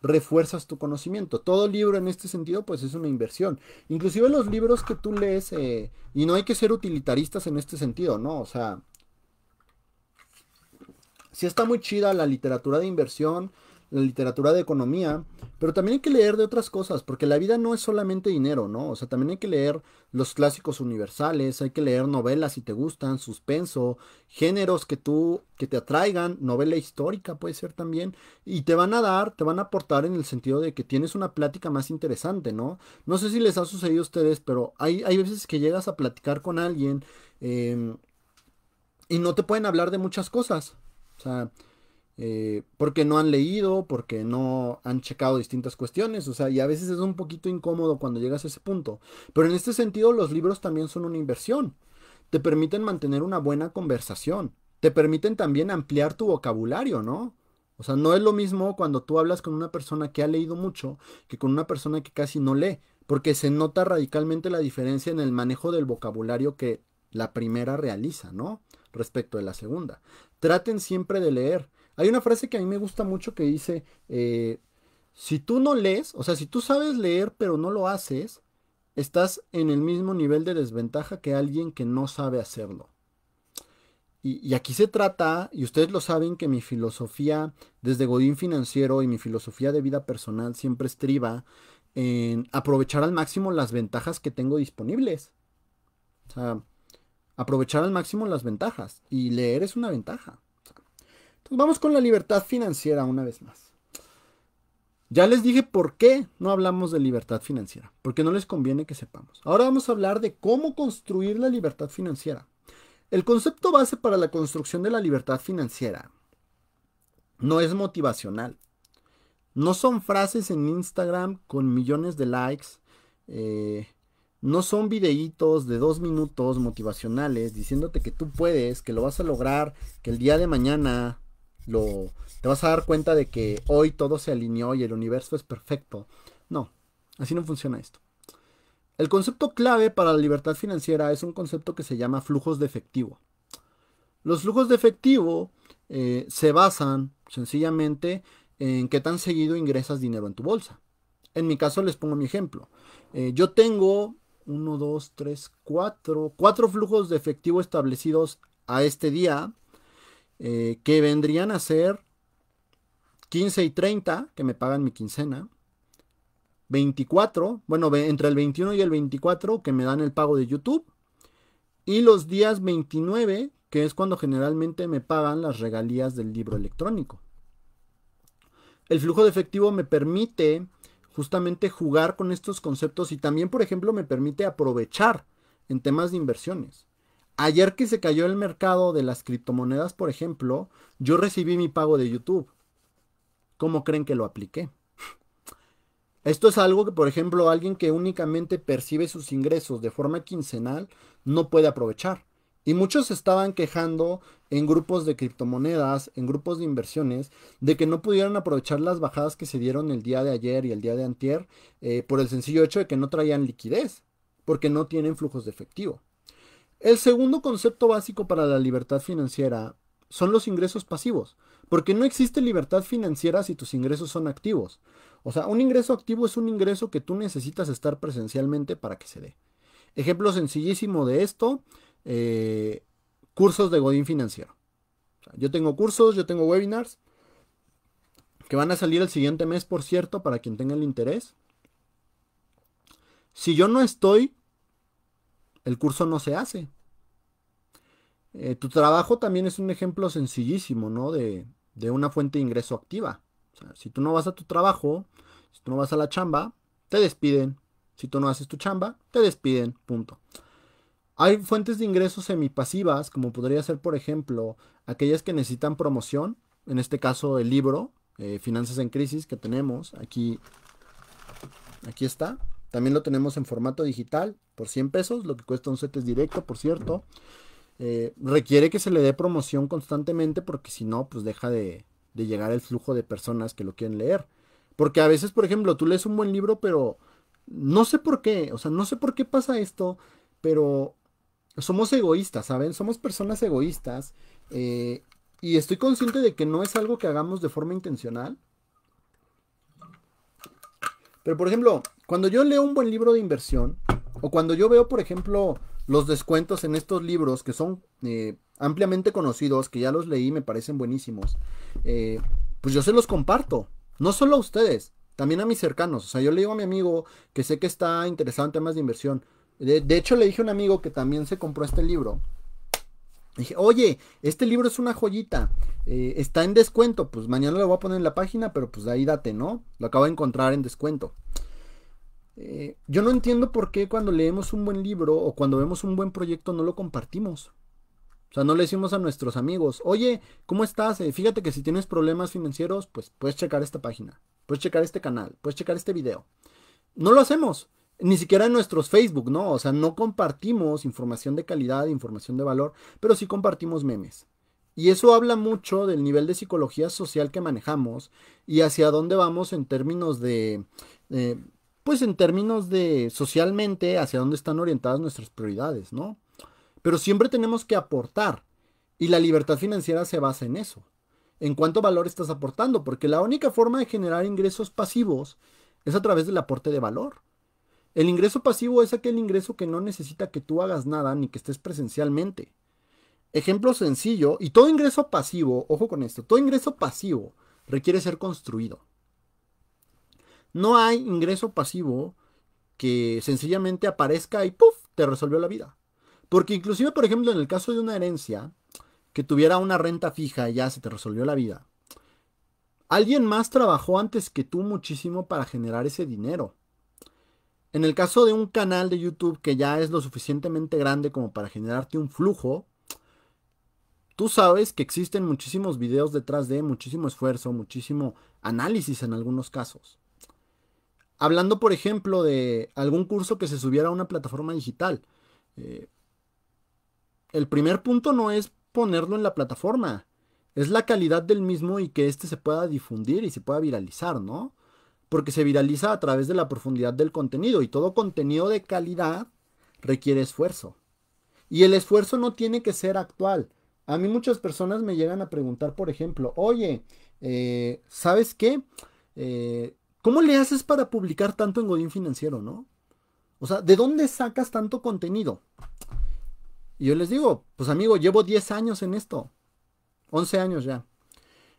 refuerzas tu conocimiento. Todo libro en este sentido, pues es una inversión. Inclusive los libros que tú lees, eh, y no hay que ser utilitaristas en este sentido, ¿no? O sea, Si está muy chida la literatura de inversión, la literatura de economía, pero también hay que leer de otras cosas, porque la vida no es solamente dinero, ¿no? O sea, también hay que leer los clásicos universales, hay que leer novelas si te gustan, suspenso, géneros que tú, que te atraigan, novela histórica puede ser también, y te van a dar, te van a aportar en el sentido de que tienes una plática más interesante, ¿no? No sé si les ha sucedido a ustedes, pero hay, hay veces que llegas a platicar con alguien em, y no te pueden hablar de muchas cosas, o sea eh, porque no han leído, porque no han checado distintas cuestiones, o sea, y a veces es un poquito incómodo cuando llegas a ese punto. Pero en este sentido, los libros también son una inversión. Te permiten mantener una buena conversación. Te permiten también ampliar tu vocabulario, ¿no? O sea, no es lo mismo cuando tú hablas con una persona que ha leído mucho que con una persona que casi no lee, porque se nota radicalmente la diferencia en el manejo del vocabulario que la primera realiza, ¿no? Respecto de la segunda. Traten siempre de leer hay una frase que a mí me gusta mucho que dice, eh, si tú no lees, o sea, si tú sabes leer pero no lo haces, estás en el mismo nivel de desventaja que alguien que no sabe hacerlo. Y, y, aquí se trata, y ustedes lo saben, que mi filosofía desde Godín Financiero y mi filosofía de vida personal siempre estriba en aprovechar al máximo las ventajas que tengo disponibles. O sea, aprovechar al máximo las ventajas. Y leer es una ventaja. Pues vamos con la libertad financiera una vez más. Ya les dije por qué no hablamos de libertad financiera, porque no les conviene que sepamos. Ahora vamos a hablar de cómo construir la libertad financiera. El concepto base para la construcción de la libertad financiera no es motivacional. No son frases en Instagram con millones de likes. Eh, no son videitos de dos minutos motivacionales diciéndote que tú puedes, que lo vas a lograr, que el día de mañana te vas a dar cuenta de que hoy todo se alineó y el universo es perfecto. No, así no funciona esto. El concepto clave para la libertad financiera es un concepto que se llama flujos de efectivo. Los flujos de efectivo eh, se basan sencillamente en qué tan seguido ingresas dinero en tu bolsa. En mi caso les pongo mi ejemplo. Eh, yo tengo 1, 2, 3, cuatro, 4 flujos de efectivo establecidos a este día eh, que vendrían a ser 15 y 30, que me pagan mi quincena. 24, bueno, entre el 21 y el 24 que me dan el pago de YouTube. Y los días 29, que es cuando generalmente me pagan las regalías del libro electrónico. El flujo de efectivo me permite justamente jugar con estos conceptos y también, por ejemplo, me permite aprovechar en temas de inversiones. Ayer que se cayó el mercado de las criptomonedas, por ejemplo, yo recibí mi pago de YouTube. ¿Cómo creen que lo apliqué? Esto es algo que, por ejemplo, alguien que únicamente percibe sus ingresos de forma quincenal no puede aprovechar. Y muchos estaban quejando en grupos de criptomonedas, en grupos de inversiones, de que no pudieron aprovechar las bajadas que se dieron el día de ayer y el día de antier eh, por el sencillo hecho de que no traían liquidez, porque no tienen flujos de efectivo. El segundo concepto básico para la libertad financiera son los ingresos pasivos, porque no existe libertad financiera si tus ingresos son activos. O sea, un ingreso activo es un ingreso que tú necesitas estar presencialmente para que se dé. Ejemplo sencillísimo de esto, eh, cursos de Godín Financiero. yo tengo cursos, yo tengo webinars, que van a salir el siguiente mes, por cierto, para quien tenga el interés. Si yo no estoy el curso no se hace. Eh, tu trabajo también es un ejemplo sencillísimo, ¿no? De, de una fuente de ingreso activa. si tú no vas a tu trabajo, si tú no vas a la chamba, te despiden. Si tú no haces tu chamba, te despiden, punto. Hay fuentes de ingresos semipasivas, como podría ser, por ejemplo, aquellas que necesitan promoción, en este caso el libro, eh, Finanzas en Crisis, que tenemos aquí. Aquí está. También lo tenemos en formato digital por 100 pesos, lo que cuesta un set es directo, por cierto. Eh, requiere que se le dé promoción constantemente porque si no, pues deja de, de llegar el flujo de personas que lo quieren leer. Porque a veces, por ejemplo, tú lees un buen libro, pero no sé por qué, o sea, no sé por qué pasa esto, pero somos egoístas, ¿saben? Somos personas egoístas eh, y estoy consciente de que no es algo que hagamos de forma intencional. Pero por ejemplo, cuando yo leo un buen libro de inversión, o cuando yo veo, por ejemplo, los descuentos en estos libros que son eh, ampliamente conocidos, que ya los leí y me parecen buenísimos, eh, pues yo se los comparto. No solo a ustedes, también a mis cercanos. O sea, yo le digo a mi amigo que sé que está interesado en temas de inversión. De, hecho, le dije a un amigo que también se compró este libro. Dije, oye, este libro es una joyita, eh, está en descuento, pues mañana lo voy a poner en la página, pero pues de ahí date, ¿no? Lo acabo de encontrar en descuento. Eh, yo no entiendo por qué cuando leemos un buen libro o cuando vemos un buen proyecto no lo compartimos. O sea, no le decimos a nuestros amigos, oye, ¿cómo estás? Eh, fíjate que si tienes problemas financieros, pues puedes checar esta página, puedes checar este canal, puedes checar este video. No lo hacemos, ni siquiera en nuestros Facebook, ¿no? O sea, no compartimos información de calidad, información de valor, pero sí compartimos memes. Y eso habla mucho del nivel de psicología social que manejamos y hacia dónde vamos en términos de eh, pues en términos de socialmente hacia dónde están orientadas nuestras prioridades, ¿no? Pero siempre tenemos que aportar y la libertad financiera se basa en eso. En cuánto valor estás aportando, porque la única forma de generar ingresos pasivos es a través del aporte de valor. El ingreso pasivo es aquel ingreso que no necesita que tú hagas nada ni que estés presencialmente. Ejemplo sencillo, y todo ingreso pasivo, ojo con esto, todo ingreso pasivo requiere ser construido. No hay ingreso pasivo que sencillamente aparezca y ¡puf! te resolvió la vida. Porque inclusive, por ejemplo, en el caso de una herencia que tuviera una renta fija y ya se te resolvió la vida. Alguien más trabajó antes que tú muchísimo para generar ese dinero. En el caso de un canal de YouTube que ya es lo suficientemente grande como para generarte un flujo, tú sabes que existen muchísimos videos detrás de, muchísimo esfuerzo, muchísimo análisis en algunos casos. Hablando, por ejemplo, de algún curso que se subiera a una plataforma digital. Eh, el primer punto no es ponerlo en la plataforma, es la calidad del mismo y que éste se pueda difundir y se pueda viralizar, ¿no? Porque se viraliza a través de la profundidad del contenido y todo contenido de calidad requiere esfuerzo. Y el esfuerzo no tiene que ser actual. A mí muchas personas me llegan a preguntar, por ejemplo, oye, eh, ¿sabes qué? Eh, ¿Cómo le haces para publicar tanto en Godín Financiero, no? O sea, ¿de dónde sacas tanto contenido? Y yo les digo, pues amigo, llevo 10 años en esto. 11 años ya.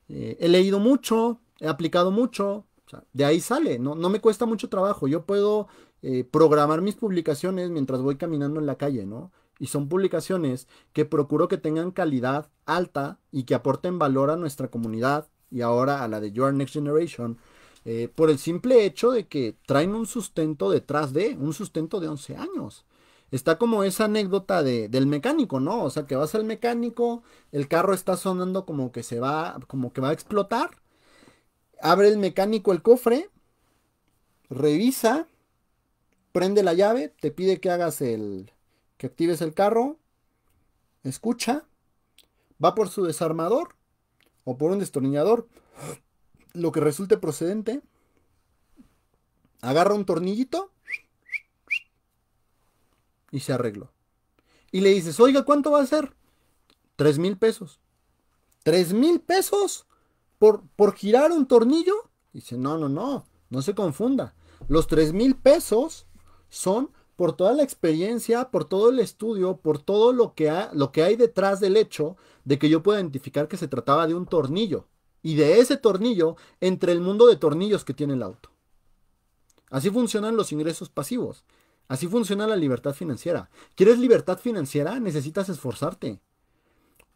Eh, he leído mucho, he aplicado mucho. O sea, de ahí sale, no, no me cuesta mucho trabajo. Yo puedo eh, programar mis publicaciones mientras voy caminando en la calle, ¿no? Y son publicaciones que procuro que tengan calidad alta y que aporten valor a nuestra comunidad y ahora a la de Your Next Generation eh, por el simple hecho de que traen un sustento detrás de, un sustento de 11 años. Está como esa anécdota del mecánico, ¿no? O sea, que vas al mecánico, el carro está sonando como que se va, como que va a explotar. Abre el mecánico el cofre, revisa, prende la llave, te pide que hagas el, que actives el carro, escucha, va por su desarmador o por un destornillador lo que resulte procedente, agarra un tornillito y se arregló. Y le dices, oiga, ¿cuánto va a ser? Tres mil pesos. ¿Tres mil pesos por, por girar un tornillo? Dice, no, no, no, no se confunda. Los tres mil pesos son por toda la experiencia, por todo el estudio, por todo lo que, lo que hay detrás del hecho de que yo pueda identificar que se trataba de un tornillo y de ese tornillo entre el mundo de tornillos que tiene el auto. Así funcionan los ingresos pasivos. Así funciona la libertad financiera. ¿Quieres libertad financiera? Necesitas esforzarte.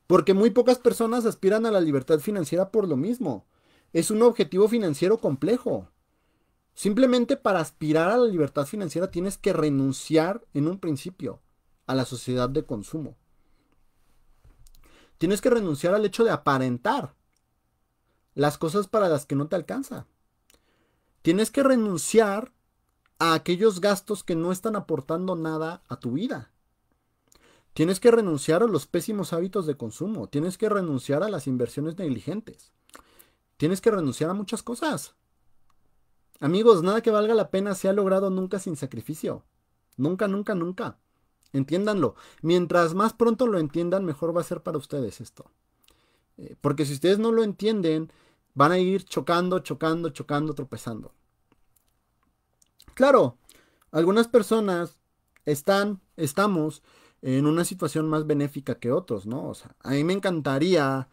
Porque muy pocas personas aspiran a la libertad financiera por lo mismo. Es un objetivo financiero complejo. Simplemente para aspirar a la libertad financiera tienes que renunciar en un principio a la sociedad de consumo. Tienes que renunciar al hecho de aparentar las cosas para las que no te alcanza. Tienes que renunciar a aquellos gastos que no están aportando nada a tu vida. Tienes que renunciar a los pésimos hábitos de consumo. Tienes que renunciar a las inversiones negligentes. Tienes que renunciar a muchas cosas. Amigos, nada que valga la pena se ha logrado nunca sin sacrificio. Nunca, nunca, nunca. Entiéndanlo. Mientras más pronto lo entiendan, mejor va a ser para ustedes esto. Eh, porque si ustedes no lo entienden, Van a ir chocando, chocando, chocando, tropezando. Claro, algunas personas están, estamos en una situación más benéfica que otros, ¿no? O sea, a mí me encantaría,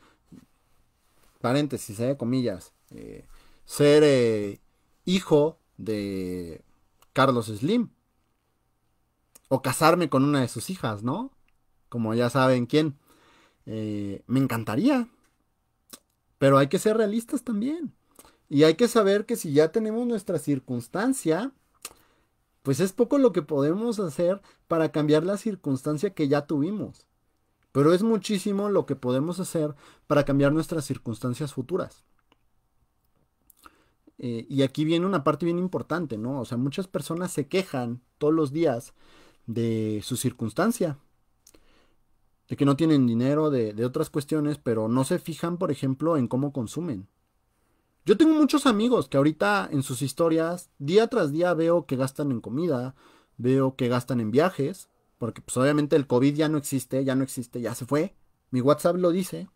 paréntesis, de eh, comillas, eh, ser eh, hijo de Carlos Slim. O casarme con una de sus hijas, ¿no? Como ya saben quién. me encantaría. Pero hay que ser realistas también. Y hay que saber que si ya tenemos nuestra circunstancia, pues es poco lo que podemos hacer para cambiar la circunstancia que ya tuvimos. Pero es muchísimo lo que podemos hacer para cambiar nuestras circunstancias futuras. Eh, y aquí viene una parte bien importante, ¿no? O sea, muchas personas se quejan todos los días de su circunstancia, de que no tienen dinero, de, otras cuestiones, pero no se fijan, por ejemplo, en cómo consumen. Yo tengo muchos amigos que ahorita en sus historias, día tras día veo que gastan en comida, veo que gastan en viajes, porque pues, obviamente el COVID ya no existe, ya no existe, ya se fue. Mi WhatsApp lo dice.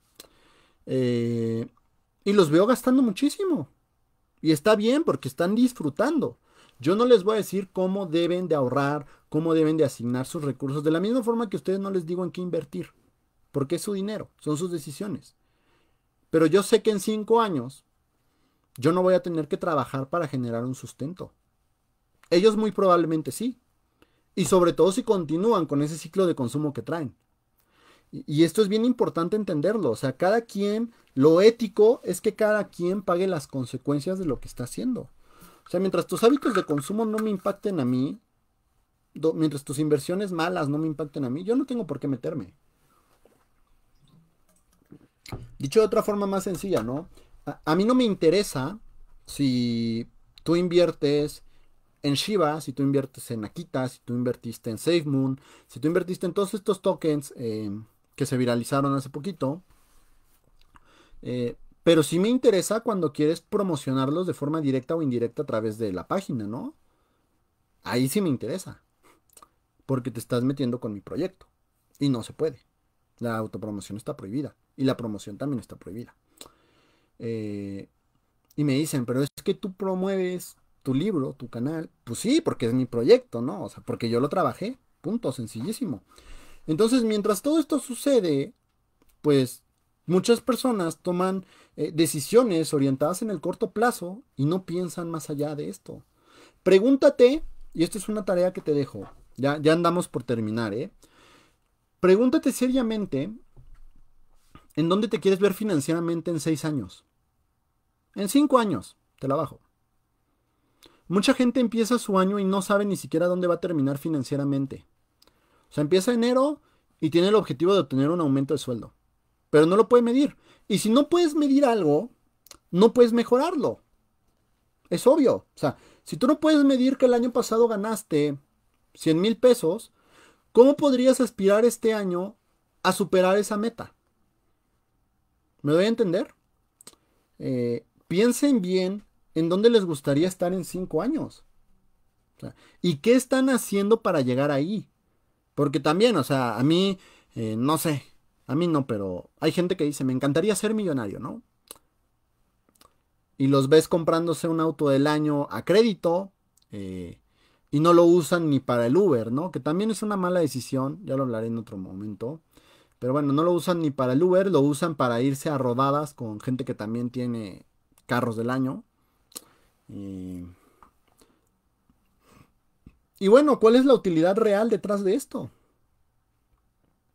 Eh, y los veo gastando muchísimo. Y está bien porque están disfrutando. Yo no les voy a decir cómo deben de ahorrar cómo deben de asignar sus recursos, de la misma forma que ustedes no les digo en qué invertir, porque es su dinero, son sus decisiones. Pero yo sé que en cinco años yo no voy a tener que trabajar para generar un sustento. Ellos muy probablemente sí. Y sobre todo si continúan con ese ciclo de consumo que traen. Y esto es bien importante entenderlo. O sea, cada quien, lo ético es que cada quien pague las consecuencias de lo que está haciendo. O sea, mientras tus hábitos de consumo no me impacten a mí, mientras tus inversiones malas no me impacten a mí, yo no tengo por qué meterme. Dicho de otra forma más sencilla, ¿no? A, mí no me interesa si tú inviertes en Shiba, si tú inviertes en Akita, si tú invertiste en SafeMoon, si tú invertiste en todos estos tokens eh, que se viralizaron hace poquito. Eh, pero sí me interesa cuando quieres promocionarlos de forma directa o indirecta a través de la página, ¿no? Ahí sí me interesa porque te estás metiendo con mi proyecto. Y no se puede. La autopromoción está prohibida. Y la promoción también está prohibida. Eh, y me dicen, pero es que tú promueves tu libro, tu canal. Pues sí, porque es mi proyecto, ¿no? O sea, porque yo lo trabajé. Punto, sencillísimo. Entonces, mientras todo esto sucede, pues muchas personas toman eh, decisiones orientadas en el corto plazo y no piensan más allá de esto. Pregúntate, y esto es una tarea que te dejo, ya, andamos por terminar, ¿eh? Pregúntate seriamente en dónde te quieres ver financieramente en seis años. En cinco años, te la bajo. Mucha gente empieza su año y no sabe ni siquiera dónde va a terminar financieramente. O sea, empieza enero y tiene el objetivo de obtener un aumento de sueldo, pero no lo puede medir. Y si no puedes medir algo, no puedes mejorarlo. Es obvio. O sea, si tú no puedes medir que el año pasado ganaste 100 mil pesos, ¿cómo podrías aspirar este año a superar esa meta? ¿Me doy a entender? Eh, piensen bien en dónde les gustaría estar en cinco años. ¿Y qué están haciendo para llegar ahí? Porque también, o sea, a mí, eh, no sé, a mí no, pero hay gente que dice, me encantaría ser millonario, ¿no? Y los ves comprándose un auto del año a crédito, eh, y no lo usan ni para el Uber, ¿no? Que también es una mala decisión, ya lo hablaré en otro momento. Pero bueno, no lo usan ni para el Uber, lo usan para irse a rodadas con gente que también tiene carros del año. Y, y bueno, ¿cuál es la utilidad real detrás de esto?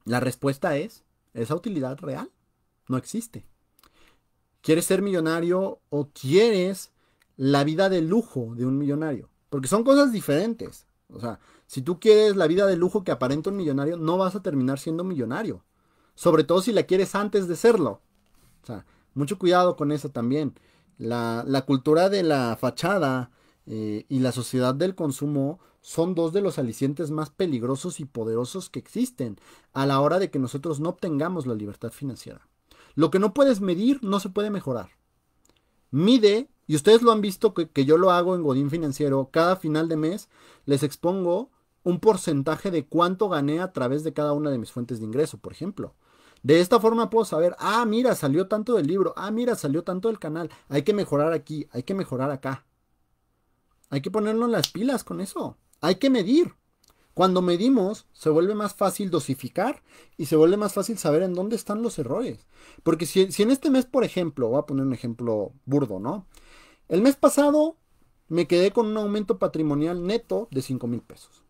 La respuesta es, esa utilidad real no existe. ¿Quieres ser millonario o quieres la vida de lujo de un millonario? Porque son cosas diferentes. O sea, si tú quieres la vida de lujo que aparenta un millonario, no vas a terminar siendo millonario. Sobre todo si la quieres antes de serlo. O sea, mucho cuidado con eso también. La, cultura de la fachada eh, y la sociedad del consumo son dos de los alicientes más peligrosos y poderosos que existen a la hora de que nosotros no obtengamos la libertad financiera. Lo que no puedes medir no se puede mejorar. Mide y ustedes lo han visto que, yo lo hago en Godín Financiero. Cada final de mes les expongo un porcentaje de cuánto gané a través de cada una de mis fuentes de ingreso, por ejemplo. De esta forma puedo saber, ah, mira, salió tanto del libro, ah, mira, salió tanto del canal, hay que mejorar aquí, hay que mejorar acá. Hay que ponernos las pilas con eso, hay que medir. Cuando medimos, se vuelve más fácil dosificar y se vuelve más fácil saber en dónde están los errores. Porque si, si en este mes, por ejemplo, voy a poner un ejemplo burdo, ¿no? El mes pasado me quedé con un aumento patrimonial neto de 5 mil pesos.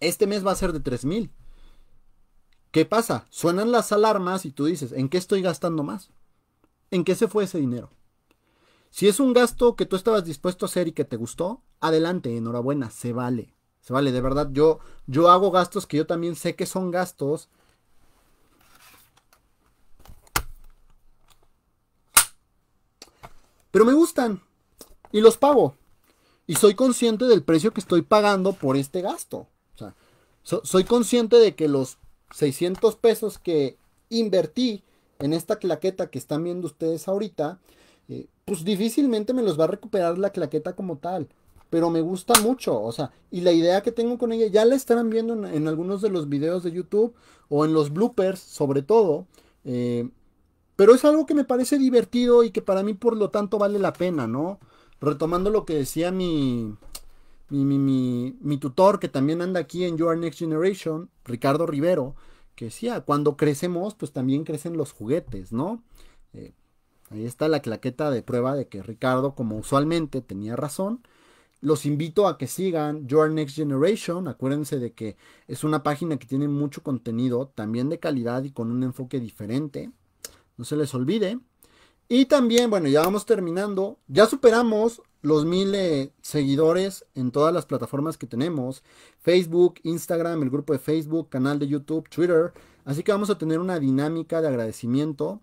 Este mes va a ser de 3 mil. ¿Qué pasa? Suenan las alarmas y tú dices, ¿en qué estoy gastando más? ¿En qué se fue ese dinero? Si es un gasto que tú estabas dispuesto a hacer y que te gustó, adelante, enhorabuena, se vale. Se vale, de verdad, yo, yo hago gastos que yo también sé que son gastos Pero me gustan y los pago. Y soy consciente del precio que estoy pagando por este gasto. O sea, soy consciente de que los 600 pesos que invertí en esta claqueta que están viendo ustedes ahorita, eh, pues difícilmente me los va a recuperar la claqueta como tal. Pero me gusta mucho, o sea, y la idea que tengo con ella ya la estarán viendo en, algunos de los videos de YouTube o en los bloopers sobre todo. Eh, pero es algo que me parece divertido y que para mí por lo tanto vale la pena, ¿no? Retomando lo que decía mi, mi, tutor que también anda aquí en Your Next Generation, Ricardo Rivero, que decía, cuando crecemos, pues también crecen los juguetes, ¿no? Eh, ahí está la claqueta de prueba de que Ricardo, como usualmente, tenía razón. Los invito a que sigan Your Next Generation. Acuérdense de que es una página que tiene mucho contenido, también de calidad y con un enfoque diferente. No se les olvide. Y también, bueno, ya vamos terminando. Ya superamos los mil eh, seguidores en todas las plataformas que tenemos. Facebook, Instagram, el grupo de Facebook, canal de YouTube, Twitter. Así que vamos a tener una dinámica de agradecimiento.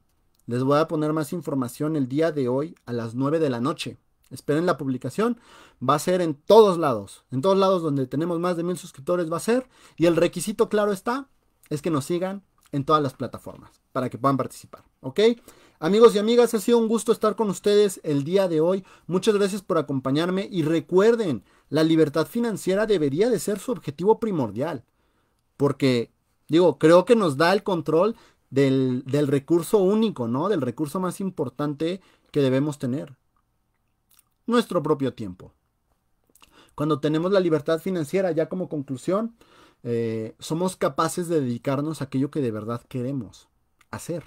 Les voy a poner más información el día de hoy a las 9 de la noche. Esperen la publicación. Va a ser en todos lados. En todos lados donde tenemos más de mil suscriptores va a ser. Y el requisito claro está, es que nos sigan en todas las plataformas para que puedan participar. ¿Ok? Amigos y amigas, ha sido un gusto estar con ustedes el día de hoy. Muchas gracias por acompañarme y recuerden, la libertad financiera debería de ser su objetivo primordial. Porque, digo, creo que nos da el control del, del recurso único, ¿no? Del recurso más importante que debemos tener. Nuestro propio tiempo. Cuando tenemos la libertad financiera, ya como conclusión, eh, somos capaces de dedicarnos a aquello que de verdad queremos hacer.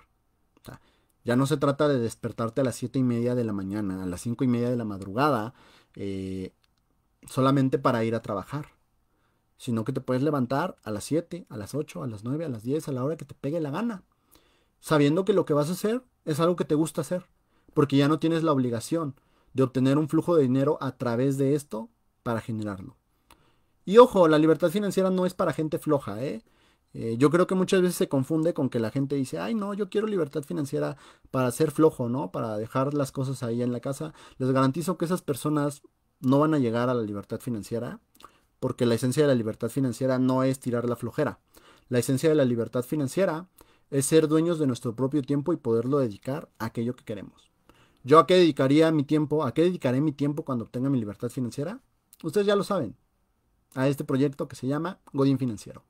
ya no se trata de despertarte a las 7 y media de la mañana, a las 5 y media de la madrugada, eh, solamente para ir a trabajar. Sino que te puedes levantar a las 7, a las 8, a las 9, a las 10, a la hora que te pegue la gana. Sabiendo que lo que vas a hacer es algo que te gusta hacer. Porque ya no tienes la obligación de obtener un flujo de dinero a través de esto para generarlo. Y ojo, la libertad financiera no es para gente floja, ¿eh? ¿eh? yo creo que muchas veces se confunde con que la gente dice, ay no, yo quiero libertad financiera para ser flojo, ¿no? Para dejar las cosas ahí en la casa. Les garantizo que esas personas no van a llegar a la libertad financiera, porque la esencia de la libertad financiera no es tirar la flojera. La esencia de la libertad financiera es ser dueños de nuestro propio tiempo y poderlo dedicar a aquello que queremos. ¿Yo a qué dedicaría mi tiempo? ¿A qué dedicaré mi tiempo cuando obtenga mi libertad financiera? Ustedes ya lo saben a este proyecto que se llama Godín Financiero.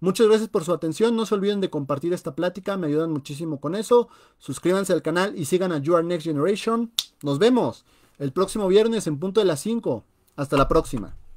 Muchas gracias por su atención. No se olviden de compartir esta plática. Me ayudan muchísimo con eso. Suscríbanse al canal y sigan a You Are Next Generation. Nos vemos el próximo viernes en punto de las 5. Hasta la próxima.